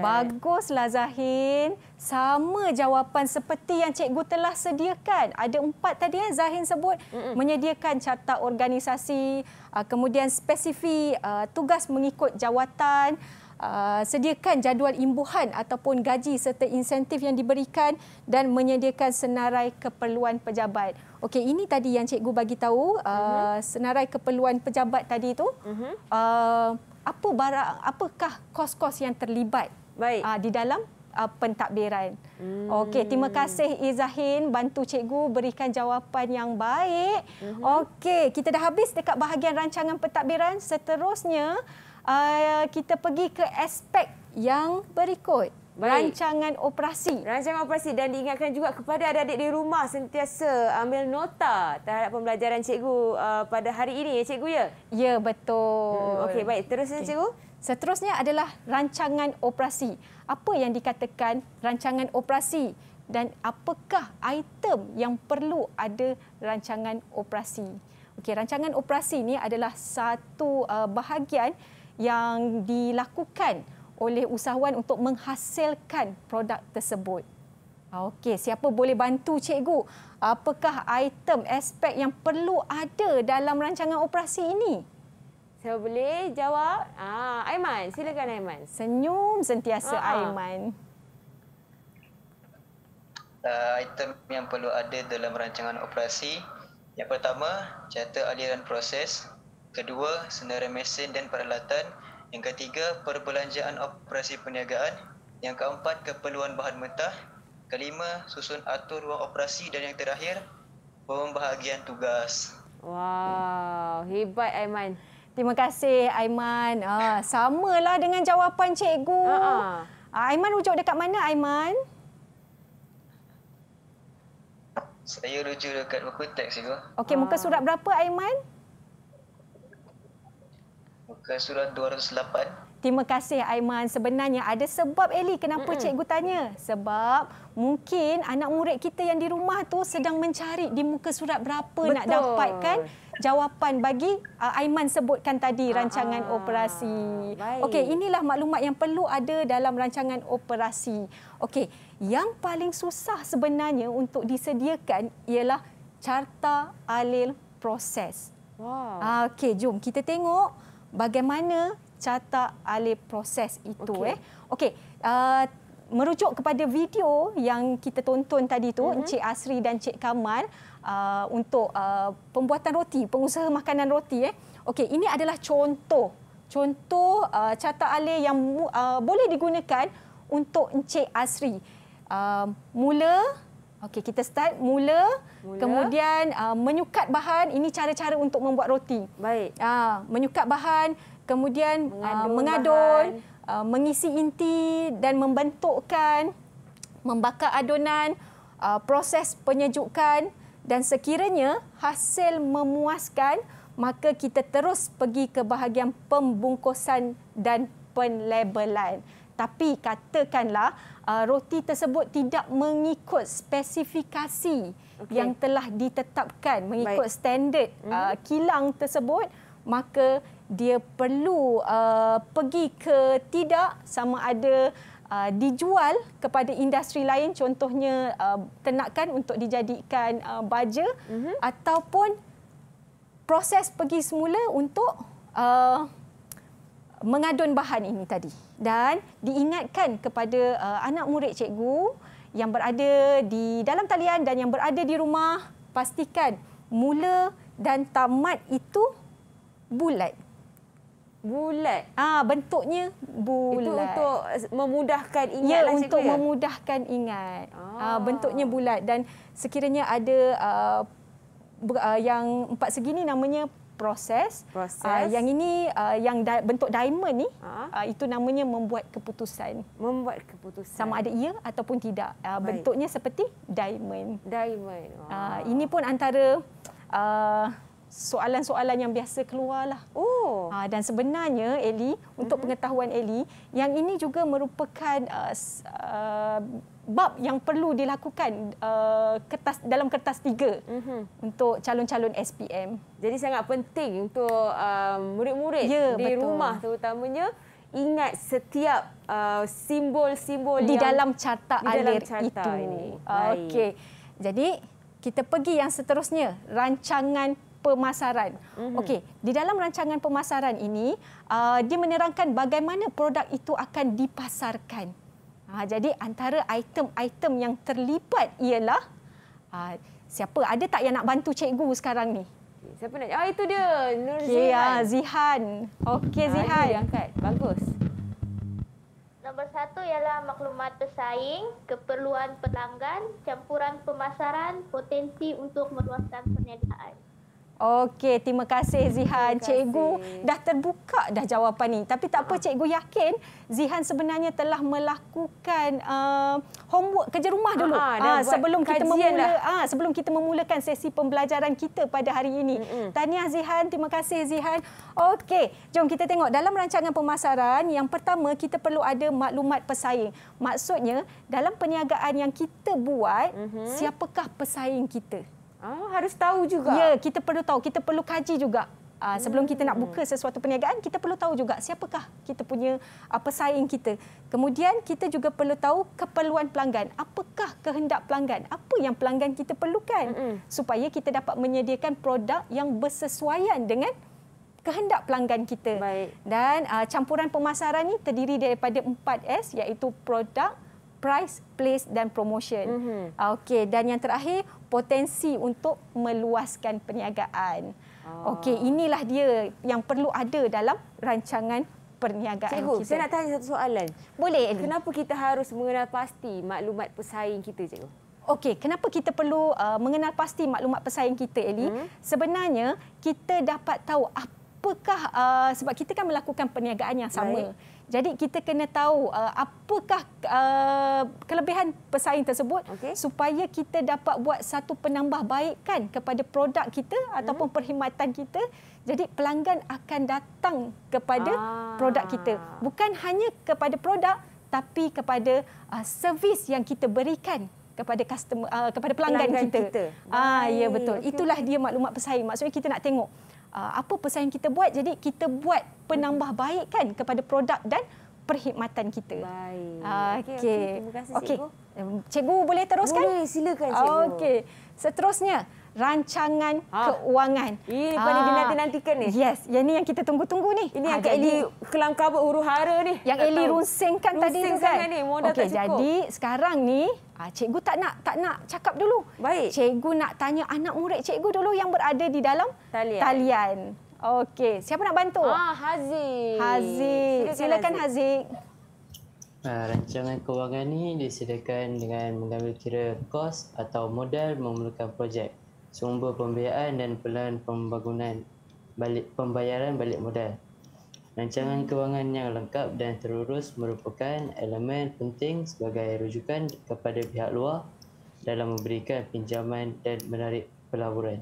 Baguslah Zahin. Sama jawapan seperti yang cikgu telah sediakan. Ada empat tadi ya Zahin sebut. Mm-mm. Menyediakan carta organisasi, uh, kemudian spesifik uh, tugas mengikut jawatan uh, sediakan jadual imbuhan ataupun gaji serta insentif yang diberikan dan menyediakan senarai keperluan pejabat. Okey, ini tadi yang cikgu bagi tahu uh, uh-huh. senarai keperluan pejabat tadi itu. Uh-huh. Mhm. Uh, apa barang, apakah kos-kos yang terlibat Baik. Uh, di dalam? Uh, pentadbiran. Hmm. Okey, terima kasih Izahin bantu cikgu berikan jawapan yang baik. Uh-huh. Okey, kita dah habis dekat bahagian rancangan pentadbiran. Seterusnya, uh, kita pergi ke aspek yang berikut. Baik. Rancangan operasi. Rancangan operasi dan diingatkan juga kepada adik-adik di rumah sentiasa ambil nota terhadap pembelajaran cikgu uh, pada hari ini ya cikgu ya. Ya betul. Hmm, Okey baik terusnya okay. cikgu. Seterusnya adalah rancangan operasi. Apa yang dikatakan rancangan operasi dan apakah item yang perlu ada rancangan operasi? Okey rancangan operasi ini adalah satu uh, bahagian yang dilakukan oleh usahawan untuk menghasilkan produk tersebut. Okey, siapa boleh bantu cikgu? Apakah item aspek yang perlu ada dalam rancangan operasi ini? Saya boleh jawab. Ah, Aiman, silakan Aiman. Senyum sentiasa uh Aiman. Uh, item yang perlu ada dalam rancangan operasi. Yang pertama, carta aliran proses kedua senarai mesin dan peralatan, yang ketiga perbelanjaan operasi perniagaan, yang keempat keperluan bahan mentah, kelima susun atur ruang operasi dan yang terakhir pembahagian tugas. Wow, hebat Aiman. Terima kasih Aiman. Ah, samalah dengan jawapan cikgu. Ah, Aiman rujuk dekat mana Aiman? Saya rujuk dekat buku teks cikgu. Okey, muka ah. surat berapa Aiman? Muka surat 208. Terima kasih Aiman. Sebenarnya ada sebab Eli kenapa mm-hmm. cikgu tanya? Sebab mungkin anak murid kita yang di rumah tu sedang mencari di muka surat berapa Betul. nak dapatkan jawapan bagi uh, Aiman sebutkan tadi Aa, ah, rancangan ah. operasi. Okey, inilah maklumat yang perlu ada dalam rancangan operasi. Okey, yang paling susah sebenarnya untuk disediakan ialah carta alil proses. Wow. Ah, okey, jom kita tengok bagaimana carta alih proses itu okay. eh. Okey, uh, merujuk kepada video yang kita tonton tadi tu mm-hmm. Encik Asri dan Cik Kamal uh, untuk uh, pembuatan roti, pengusaha makanan roti eh. Okey, ini adalah contoh. Contoh uh, carta alih yang uh, boleh digunakan untuk Encik Asri. Uh, mula Okey, kita start mula, mula. kemudian uh, menyukat bahan. Ini cara-cara untuk membuat roti. Baik. Uh, menyukat bahan, kemudian ah, mengadun, uh, mengadun bahan. Uh, mengisi inti dan membentukkan, membakar adunan, uh, proses penyejukan dan sekiranya hasil memuaskan, maka kita terus pergi ke bahagian pembungkusan dan penlabelan. Tapi katakanlah uh, roti tersebut tidak mengikut spesifikasi okay. yang telah ditetapkan mengikut Baik. standard hmm. uh, kilang tersebut maka dia perlu uh, pergi ke tidak sama ada uh, dijual kepada industri lain contohnya uh, ternakan untuk dijadikan uh, baja mm-hmm. ataupun proses pergi semula untuk uh, mengadun bahan ini tadi dan diingatkan kepada uh, anak murid cikgu yang berada di dalam talian dan yang berada di rumah pastikan mula dan tamat itu bulat bulat ah bentuknya bulat itu untuk memudahkan ingat ya, lah cikgu untuk ya? memudahkan ingat ah. ah bentuknya bulat dan sekiranya ada uh, uh yang empat segi ni namanya proses. proses. Uh, yang ini uh, yang da- bentuk diamond ni uh-huh. uh, itu namanya membuat keputusan. Membuat keputusan. Sama ada ia ataupun tidak. Uh, bentuknya seperti diamond. Diamond. Wow. Uh, ini pun antara uh, soalan-soalan yang biasa keluar lah. Oh. Uh, dan sebenarnya Eli untuk uh-huh. pengetahuan Eli yang ini juga merupakan uh, uh, bab yang perlu dilakukan uh, kertas dalam kertas tiga mm-hmm. untuk calon-calon SPM. Jadi sangat penting untuk uh, murid-murid ya, di betul. rumah terutamanya ingat setiap uh, simbol-simbol di dalam carta di alir carta itu. Okay, Jadi kita pergi yang seterusnya rancangan pemasaran. Mm-hmm. Okey, di dalam rancangan pemasaran ini uh, dia menerangkan bagaimana produk itu akan dipasarkan. Ha, jadi antara item-item yang terlibat ialah ha, siapa ada tak yang nak bantu cikgu sekarang ni? Siapa nak? Oh itu dia, Nur okay, ya, Zihan. Ah, Zihan. Okey Zihan. yang angkat. Bagus. Nombor satu ialah maklumat pesaing, keperluan pelanggan, campuran pemasaran, potensi untuk meluaskan perniagaan. Okey, terima kasih Zihan. Terima kasih. Cikgu dah terbuka dah jawapan ni. Tapi tak apa, ah. cikgu yakin Zihan sebenarnya telah melakukan uh, homework kerja rumah dulu. Ha, ha, sebelum kita memula, ha, sebelum kita memulakan sesi pembelajaran kita pada hari ini. Mm -mm. Tahniah Zihan, terima kasih Zihan. Okey, jom kita tengok dalam rancangan pemasaran yang pertama kita perlu ada maklumat pesaing. Maksudnya dalam perniagaan yang kita buat, mm -hmm. siapakah pesaing kita? Oh, harus tahu juga. Ya, kita perlu tahu. Kita perlu kaji juga. Uh, sebelum kita nak buka sesuatu perniagaan, kita perlu tahu juga siapakah kita punya uh, pesaing kita. Kemudian kita juga perlu tahu keperluan pelanggan. Apakah kehendak pelanggan? Apa yang pelanggan kita perlukan? hmm Supaya kita dapat menyediakan produk yang bersesuaian dengan kehendak pelanggan kita. Baik. Dan uh, campuran pemasaran ini terdiri daripada 4S iaitu produk, price, place dan promotion. Mm-hmm. Okey, dan yang terakhir potensi untuk meluaskan perniagaan. Ah. Okey, inilah dia yang perlu ada dalam rancangan perniagaan cikgu, kita. saya nak tanya satu soalan. Boleh. Ini. Kenapa kita harus mengenal pasti maklumat pesaing kita, cikgu? Okey, kenapa kita perlu uh, mengenal pasti maklumat pesaing kita, Eli? Hmm? Sebenarnya, kita dapat tahu apakah uh, sebab kita kan melakukan perniagaan yang sama. Baik. Jadi kita kena tahu uh, apakah uh, kelebihan pesaing tersebut okay. supaya kita dapat buat satu penambah penambahbaikan kepada produk kita hmm. ataupun perkhidmatan kita. Jadi pelanggan akan datang kepada ah. produk kita. Bukan hanya kepada produk tapi kepada uh, servis yang kita berikan kepada customer uh, kepada pelanggan, pelanggan kita. kita. Ah ya betul. Okay. Itulah dia maklumat pesaing. Maksudnya kita nak tengok Uh, apa pesan kita buat jadi kita buat penambah baik kan kepada produk dan perkhidmatan kita. Baik. Ah, okey. Okay. Okay. Terima kasih cikgu. Okay. Um, cikgu boleh teruskan? Boleh, silakan cikgu. Okey. Seterusnya rancangan ha. keuangan. Ini ha. paling ah, dinanti-nantikan ni. Yes, yang ni yang kita tunggu-tunggu ni. Ini ha, yang Kak Eli kelam kabut huru-hara ni. Yang Eli runsingkan tadi tu kan. Runsingkan ni, modal okay, tak cukup. Okey, jadi sekarang ni Ha, cikgu tak nak tak nak cakap dulu. Baik. Cikgu nak tanya anak murid cikgu dulu yang berada di dalam talian. talian. Okey, siapa nak bantu? Ah, Haziq. Haziq, silakan Haziq. Nah, rancangan kewangan ini disediakan dengan mengambil kira kos atau modal memerlukan projek, sumber pembiayaan dan pelan pembangunan balik pembayaran balik modal. Rancangan kewangan yang lengkap dan terurus merupakan elemen penting sebagai rujukan kepada pihak luar dalam memberikan pinjaman dan menarik pelaburan.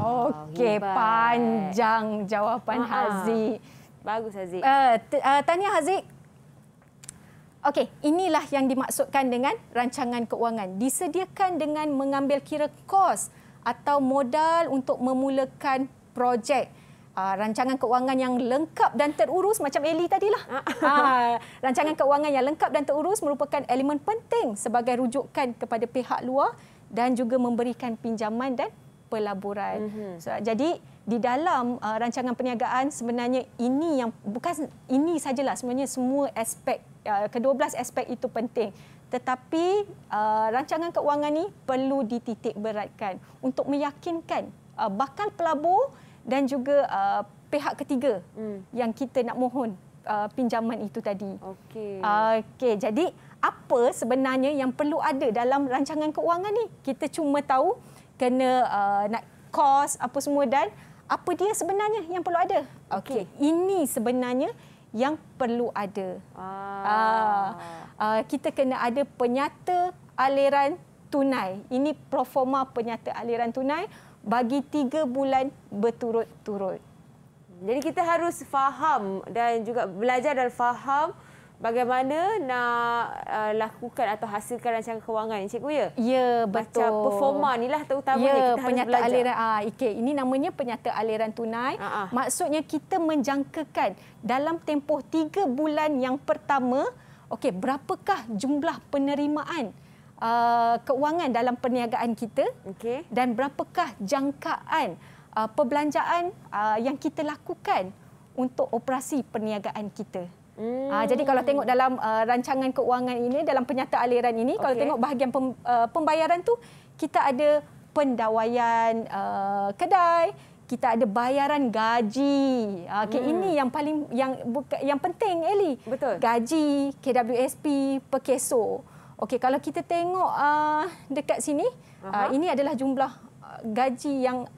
Oh, Okey, panjang jawapan Aha. Haziq. Bagus Haziq. Uh, eh, uh, eh, tanya Haziq. Okey, inilah yang dimaksudkan dengan rancangan keuangan Disediakan dengan mengambil kira kos atau modal untuk memulakan projek uh, rancangan keuangan yang lengkap dan terurus macam Eli tadi lah. Uh, ah. ah, rancangan keuangan yang lengkap dan terurus merupakan elemen penting sebagai rujukan kepada pihak luar dan juga memberikan pinjaman dan pelaburan. Mm-hmm. So, jadi di dalam uh, rancangan perniagaan sebenarnya ini yang bukan ini sajalah sebenarnya semua aspek uh, kedua belas aspek itu penting tetapi uh, rancangan keuangan ini perlu dititik beratkan untuk meyakinkan uh, bakal pelabur dan juga uh, pihak ketiga hmm. yang kita nak mohon uh, pinjaman itu tadi. Okey. Uh, Okey, jadi apa sebenarnya yang perlu ada dalam rancangan keuangan ni? Kita cuma tahu kena uh, nak kos apa semua dan apa dia sebenarnya yang perlu ada? Okey, okay. ini sebenarnya yang perlu ada. Ah. Uh, uh, kita kena ada penyata aliran tunai. Ini proforma penyata aliran tunai bagi tiga bulan berturut-turut. Jadi kita harus faham dan juga belajar dan faham bagaimana nak uh, lakukan atau hasilkan rancangan kewangan ya, ni cikgu ya. Ya betul. Macam performa inilah terutamanya ya, kita penyata harus belajar. aliran ah okay. ini namanya penyata aliran tunai. uh Maksudnya kita menjangkakan dalam tempoh tiga bulan yang pertama okey berapakah jumlah penerimaan Uh, keuangan dalam perniagaan kita okay. dan berapakah jangkaan uh, perbelanjaan uh, yang kita lakukan untuk operasi perniagaan kita. Hmm. Uh, jadi kalau tengok dalam uh, rancangan keuangan ini, dalam penyata aliran ini, okay. kalau tengok bahagian pem, uh, pembayaran tu kita ada pendawaian uh, kedai, kita ada bayaran gaji. Uh, okey hmm. ini yang paling yang yang penting Eli. Betul. Gaji, KWSP, Pekeso. Okey, kalau kita tengok uh, dekat sini, uh ini adalah jumlah uh, gaji yang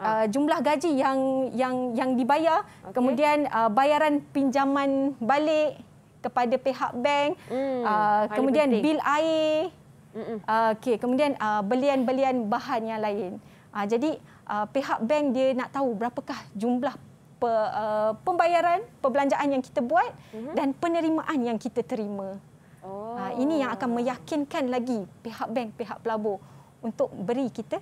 uh, jumlah gaji yang yang yang dibayar, okay. kemudian uh, bayaran pinjaman balik kepada pihak bank, hmm, uh, kemudian penting. bil air, uh, okey, kemudian uh, belian-belian bahan yang lain. Uh, jadi uh, pihak bank dia nak tahu berapakah jumlah pe, uh, pembayaran, perbelanjaan yang kita buat uh-huh. dan penerimaan yang kita terima. Oh. Ha, ini yang akan meyakinkan lagi pihak bank, pihak pelabur untuk beri kita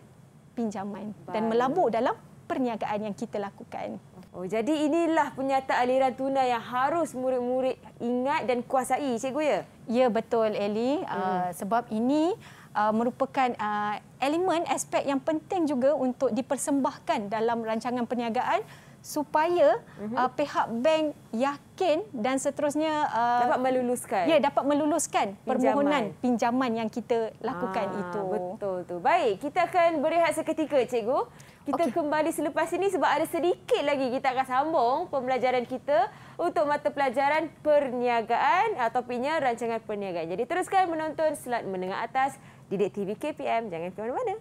pinjaman Baik. dan melabur dalam perniagaan yang kita lakukan. Oh, jadi inilah penyata aliran tunai yang harus murid-murid ingat dan kuasai, cikgu ya? Ya, betul, Eli. Ah, hmm. Uh, sebab ini uh, merupakan uh, elemen, aspek yang penting juga untuk dipersembahkan dalam rancangan perniagaan supaya mhm. uh, pihak bank yakin dan seterusnya uh, dapat meluluskan. Ya, dapat meluluskan pinjaman. permohonan pinjaman yang kita lakukan ah, itu. Betul tu. Baik, kita akan berehat seketika cikgu. Kita okay. kembali selepas ini sebab ada sedikit lagi kita akan sambung pembelajaran kita untuk mata pelajaran perniagaan atau ataupunnya rancangan perniagaan. Jadi teruskan menonton slot menengah atas Didik TV KPM. Jangan ke mana-mana.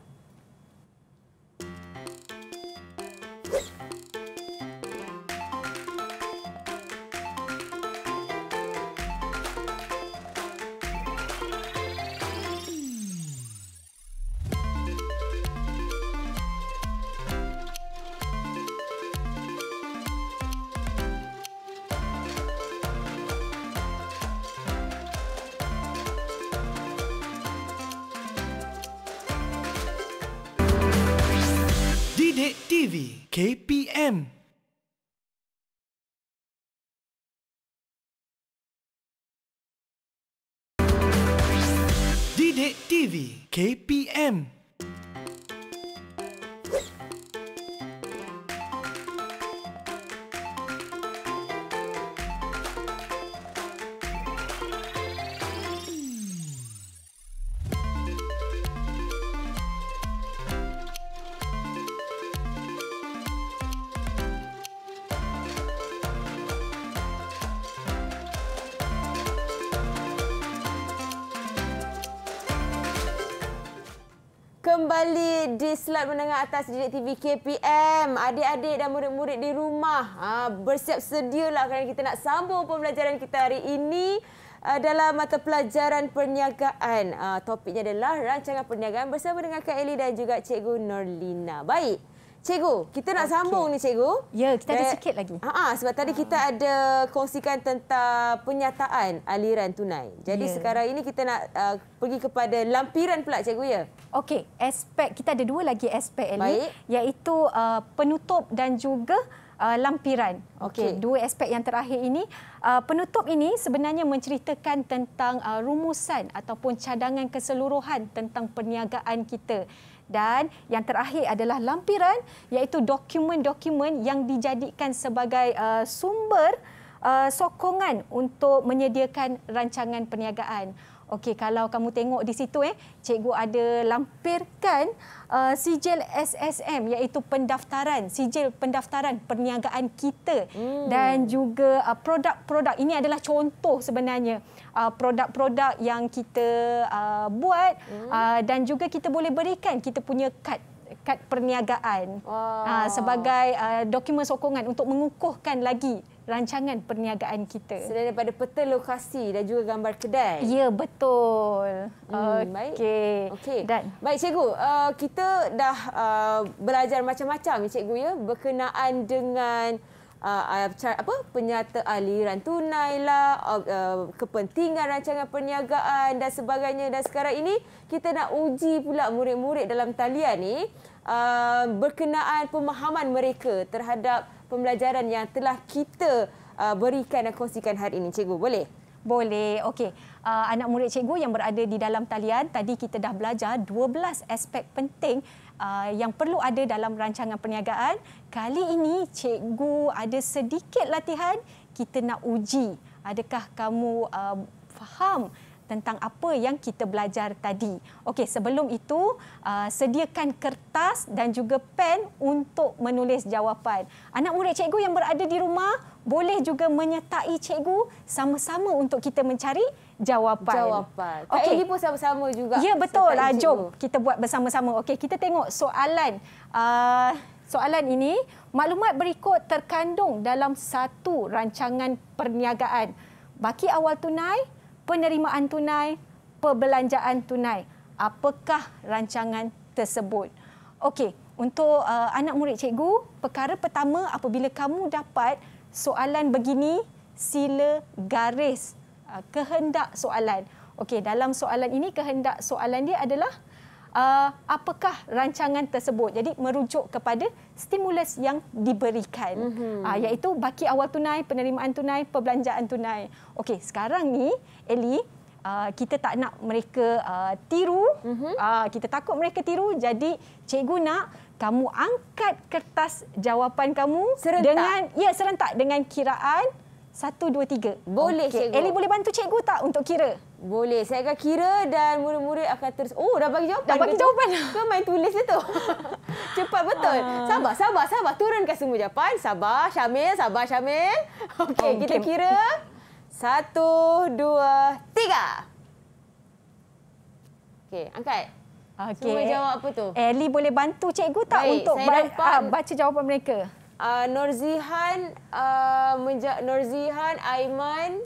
KPM. kembali di slot menengah atas di TV KPM. Adik-adik dan murid-murid di rumah ha, bersiap sedia lah kerana kita nak sambung pembelajaran kita hari ini uh, dalam mata pelajaran perniagaan. Uh, topiknya adalah rancangan perniagaan bersama dengan Kak Eli dan juga Cikgu Norlina. Baik. Cikgu, kita nak okay. sambung ni cikgu. Ya, kita ada eh, sikit lagi. Ah, -ha, sebab tadi ha. kita ah. ada kongsikan tentang penyataan aliran tunai. Jadi ya. sekarang ini kita nak uh, pergi kepada lampiran pula cikgu ya. Okey, aspek kita ada dua lagi aspek ni iaitu uh, penutup dan juga uh, lampiran. Okey, okay. dua aspek yang terakhir ini uh, penutup ini sebenarnya menceritakan tentang uh, rumusan ataupun cadangan keseluruhan tentang perniagaan kita dan yang terakhir adalah lampiran iaitu dokumen-dokumen yang dijadikan sebagai uh, sumber uh, sokongan untuk menyediakan rancangan perniagaan. Okey, kalau kamu tengok di situ eh, cikgu ada lampirkan uh, sijil SSM iaitu pendaftaran, sijil pendaftaran perniagaan kita hmm. dan juga uh, produk-produk. Uh, Ini adalah contoh sebenarnya uh, produk-produk uh, yang kita uh, buat hmm. uh, dan juga kita boleh berikan kita punya kad kad perniagaan wow. Uh, sebagai dokumen sokongan untuk mengukuhkan lagi rancangan perniagaan kita. Selain daripada peta lokasi dan juga gambar kedai. Ya, betul. Hmm, okay. Baik. Okay. Dan. Baik, cikgu. Uh, kita dah uh, belajar macam-macam, cikgu. ya Berkenaan dengan uh, uh apa penyata aliran tunai, lah, uh, uh, kepentingan rancangan perniagaan dan sebagainya. Dan sekarang ini, kita nak uji pula murid-murid dalam talian ini uh, berkenaan pemahaman mereka terhadap pembelajaran yang telah kita uh, berikan dan kongsikan hari ini. Cikgu, boleh? Boleh. Okey. Uh, anak murid cikgu yang berada di dalam talian, tadi kita dah belajar 12 aspek penting uh, yang perlu ada dalam rancangan perniagaan. Kali ini cikgu ada sedikit latihan kita nak uji adakah kamu uh, faham tentang apa yang kita belajar tadi. Okey, sebelum itu, uh, sediakan kertas dan juga pen untuk menulis jawapan. Anak murid cikgu yang berada di rumah boleh juga menyertai cikgu sama-sama untuk kita mencari jawapan. Jawapan. Okey, ini pun sama-sama juga. Ya, betul. Lah, jom kita buat bersama-sama. Okey, kita tengok soalan. Uh, soalan ini, maklumat berikut terkandung dalam satu rancangan perniagaan. Baki awal tunai, penerimaan tunai, perbelanjaan tunai. Apakah rancangan tersebut? Okey, untuk uh, anak murid cikgu, perkara pertama apabila kamu dapat soalan begini, sila garis uh, kehendak soalan. Okey, dalam soalan ini kehendak soalan dia adalah uh, apakah rancangan tersebut. Jadi merujuk kepada stimulus yang diberikan mm-hmm. uh, iaitu baki awal tunai, penerimaan tunai, perbelanjaan tunai. Okey, sekarang ni Eli Uh, kita tak nak mereka uh, tiru uh-huh. uh, kita takut mereka tiru jadi cikgu nak kamu angkat kertas jawapan kamu serentak. dengan ya serentak dengan kiraan satu, dua, tiga. Boleh, okay. cikgu. Ellie boleh bantu cikgu tak untuk kira? Boleh. Saya akan kira dan murid-murid akan terus... Oh, dah bagi jawapan. Dah bagi jawapan. Kau main tulis dia tu. Cepat betul. Ah. Sabar, sabar, sabar. Turunkan semua jawapan. Sabar, Syamil. Sabar, Syamil. Okey, okay. kita kira. Satu, dua, tiga. Okey, angkat. Okay. Semua jawab apa tu? Ellie boleh bantu cikgu tak Baik, untuk ba- dapat... Ah, baca jawapan mereka? uh, Norzihan uh, Norzihan Aiman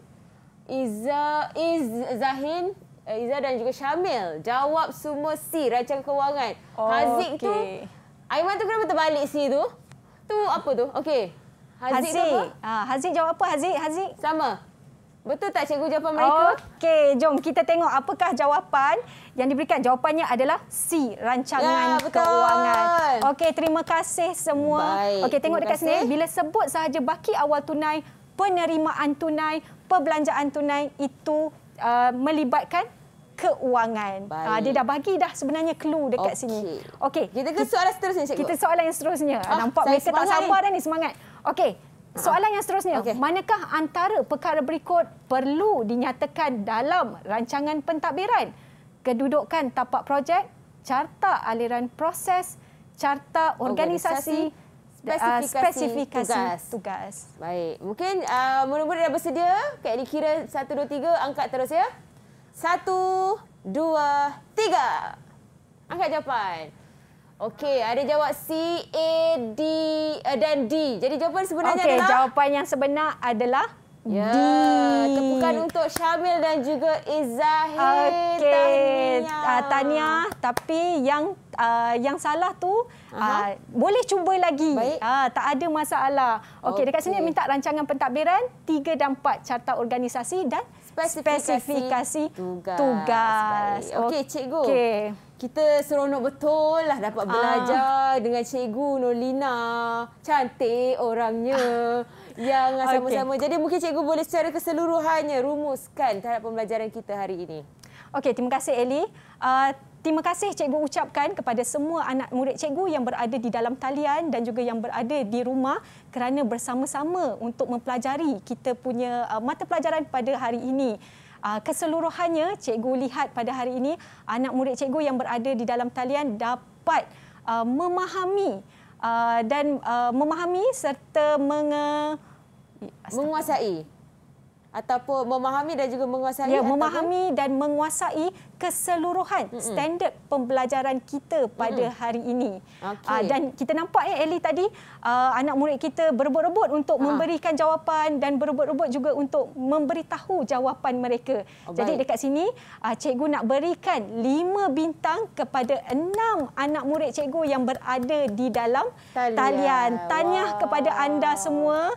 Iza Iz Zahin uh, Iza dan juga Syamil jawab semua C rancangan kewangan. Oh, Haziq okay. tu Aiman tu kenapa terbalik C tu? Tu apa tu? Okey. Haziq, Haziq tu apa? Ah, Haziq jawab apa Haziq? Haziq. Sama. Betul tak cikgu jawapan mereka? Oh. Okey, jom kita tengok apakah jawapan yang diberikan. Jawapannya adalah C, rancangan ya, kewangan. Okey, terima kasih semua. Okey, tengok dekat sini. Bila sebut sahaja baki awal tunai, penerimaan tunai, perbelanjaan tunai itu uh, melibatkan keuangan. Uh, dia dah bagi dah sebenarnya clue dekat okay. sini. Okey. Kita ke soalan seterusnya, cikgu. Kita soalan yang seterusnya. Ah, Nampak mereka tak sabar ni. dah ni, semangat. Okey. Ha. Soalan yang seterusnya, okay. manakah antara perkara berikut perlu dinyatakan dalam rancangan pentadbiran? Kedudukan tapak projek, carta aliran proses, carta organisasi, organisasi ah, spesifikasi, uh, spesifikasi tugas. tugas. Baik, mungkin uh, ah, murid-murid dah bersedia. Kak dikira satu, dua, tiga, angkat terus ya. Satu, dua, tiga. Angkat jawapan. Okey, ada jawab C, A, D uh, dan D. Jadi jawapan sebenarnya okay, adalah? Okey, jawapan yang sebenar adalah ya, D. Tepukan untuk Syamil dan juga Izzahir. Okey, tahniah. Uh, tahniah. Tapi yang uh, yang salah tu uh, boleh cuba lagi. Baik. Uh, tak ada masalah. Okey, okay. dekat sini minta rancangan pentadbiran 3 dan 4 carta organisasi dan spesifikasi, spesifikasi tugas. tugas. Okey, cikgu. Okey kita seronok betul lah dapat ah. belajar uh. dengan Cikgu Nolina. Cantik orangnya ah. yang sama-sama. Okay. Jadi mungkin Cikgu boleh secara keseluruhannya rumuskan terhadap pembelajaran kita hari ini. Okey, terima kasih Eli. Uh, Terima kasih cikgu ucapkan kepada semua anak murid cikgu yang berada di dalam talian dan juga yang berada di rumah kerana bersama-sama untuk mempelajari kita punya mata pelajaran pada hari ini. Ah, keseluruhannya cikgu lihat pada hari ini anak murid cikgu yang berada di dalam talian dapat ah, memahami ah, dan memahami serta menge... menguasai ataupun memahami dan juga menguasai ya, memahami ataupun... dan menguasai keseluruhan mm -mm. standard pembelajaran kita pada mm -mm. hari ini. Okay. Ah, dan kita nampak ya eh, Ellie tadi ah, anak murid kita berebut-rebut untuk ha. memberikan jawapan dan berebut-rebut juga untuk memberitahu jawapan mereka. Oh, Jadi baik. dekat sini ah, cikgu nak berikan lima bintang kepada enam anak murid cikgu yang berada di dalam talian. talian. Tahniah wow. kepada anda semua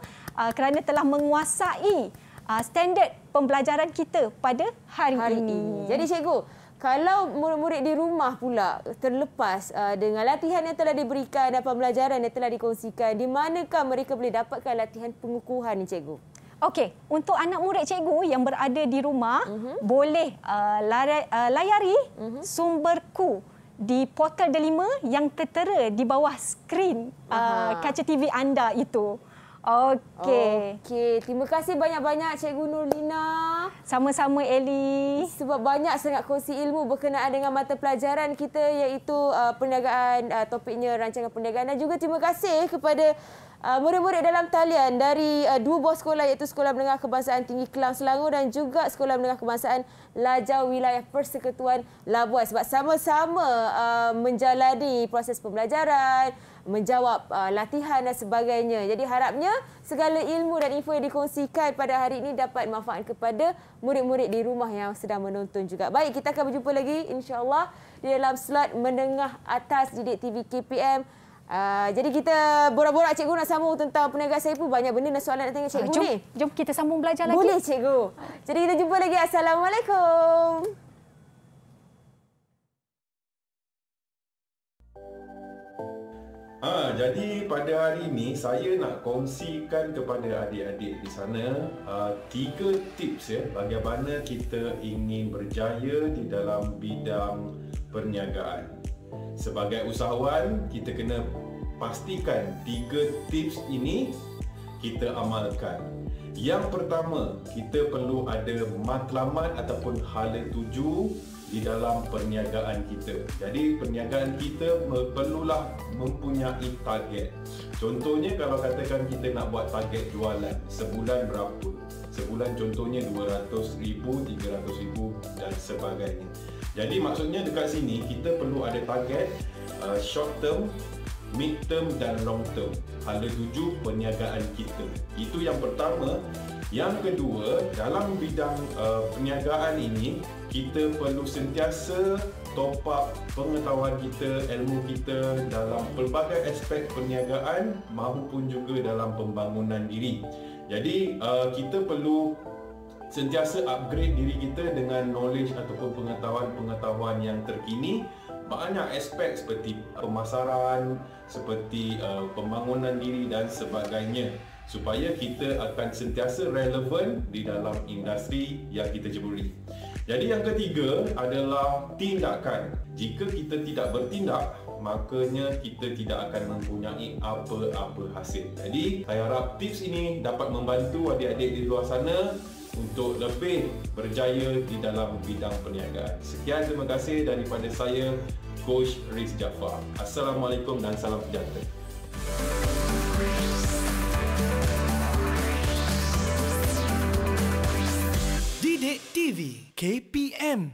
kerana telah menguasai uh, standard pembelajaran kita pada hari, hari ini. ini. Jadi cikgu, kalau murid-murid di rumah pula terlepas uh, dengan latihan yang telah diberikan dan pembelajaran yang telah dikongsikan, di manakah mereka boleh dapatkan latihan pengukuhan ini cikgu? Okey, untuk anak murid cikgu yang berada di rumah, uh mhm. -huh. boleh uh, lari, uh, layari uh mhm. -huh. sumberku di portal delima yang tertera di bawah skrin uh uh, kaca TV anda itu. Okey. Okey, terima kasih banyak-banyak Cikgu Nurlina. Sama-sama Eli. Sebab banyak sangat kongsi ilmu berkenaan dengan mata pelajaran kita iaitu uh, perniagaan uh, topiknya rancangan perniagaan dan juga terima kasih kepada uh, murid-murid uh, dalam talian dari uh, dua buah sekolah iaitu Sekolah Menengah Kebangsaan Tinggi Kelang Selangor dan juga Sekolah Menengah Kebangsaan Lajau Wilayah Persekutuan Labuan sebab sama-sama uh, menjalani proses pembelajaran menjawab uh, latihan dan sebagainya. Jadi harapnya segala ilmu dan info yang dikongsikan pada hari ini dapat manfaat kepada murid-murid di rumah yang sedang menonton juga. Baik, kita akan berjumpa lagi insyaallah di dalam slot menengah atas Didik TV KPM. Uh, jadi kita borak-borak cikgu nak sambung tentang penegak saya pun banyak benda dan soalan nak tanya ah, cikgu uh, jom, Jom kita sambung belajar lagi. Boleh cikgu. Jadi kita jumpa lagi. Assalamualaikum. Ha, jadi pada hari ini saya nak kongsikan kepada adik-adik di sana ha, tiga tips ya bagaimana kita ingin berjaya di dalam bidang perniagaan. Sebagai usahawan, kita kena pastikan tiga tips ini kita amalkan. Yang pertama, kita perlu ada matlamat ataupun hala tuju di dalam perniagaan kita. Jadi perniagaan kita perlulah mempunyai target. Contohnya kalau katakan kita nak buat target jualan sebulan berapa? Sebulan contohnya 200 ribu, 300 ribu dan sebagainya. Jadi maksudnya dekat sini kita perlu ada target uh, short term, mid term dan long term. Ada tujuh perniagaan kita. Itu yang pertama. Yang kedua, dalam bidang uh, perniagaan ini, kita perlu sentiasa top up pengetahuan kita, ilmu kita dalam pelbagai aspek perniagaan maupun juga dalam pembangunan diri. Jadi uh, kita perlu sentiasa upgrade diri kita dengan knowledge ataupun pengetahuan-pengetahuan yang terkini banyak aspek seperti pemasaran, seperti uh, pembangunan diri dan sebagainya supaya kita akan sentiasa relevan di dalam industri yang kita jeburi. Jadi yang ketiga adalah tindakan. Jika kita tidak bertindak, makanya kita tidak akan mempunyai apa-apa hasil. Jadi saya harap tips ini dapat membantu adik-adik di luar sana untuk lebih berjaya di dalam bidang perniagaan. Sekian terima kasih daripada saya Coach Riz Jaffar. Assalamualaikum dan salam sejahtera. TV KPM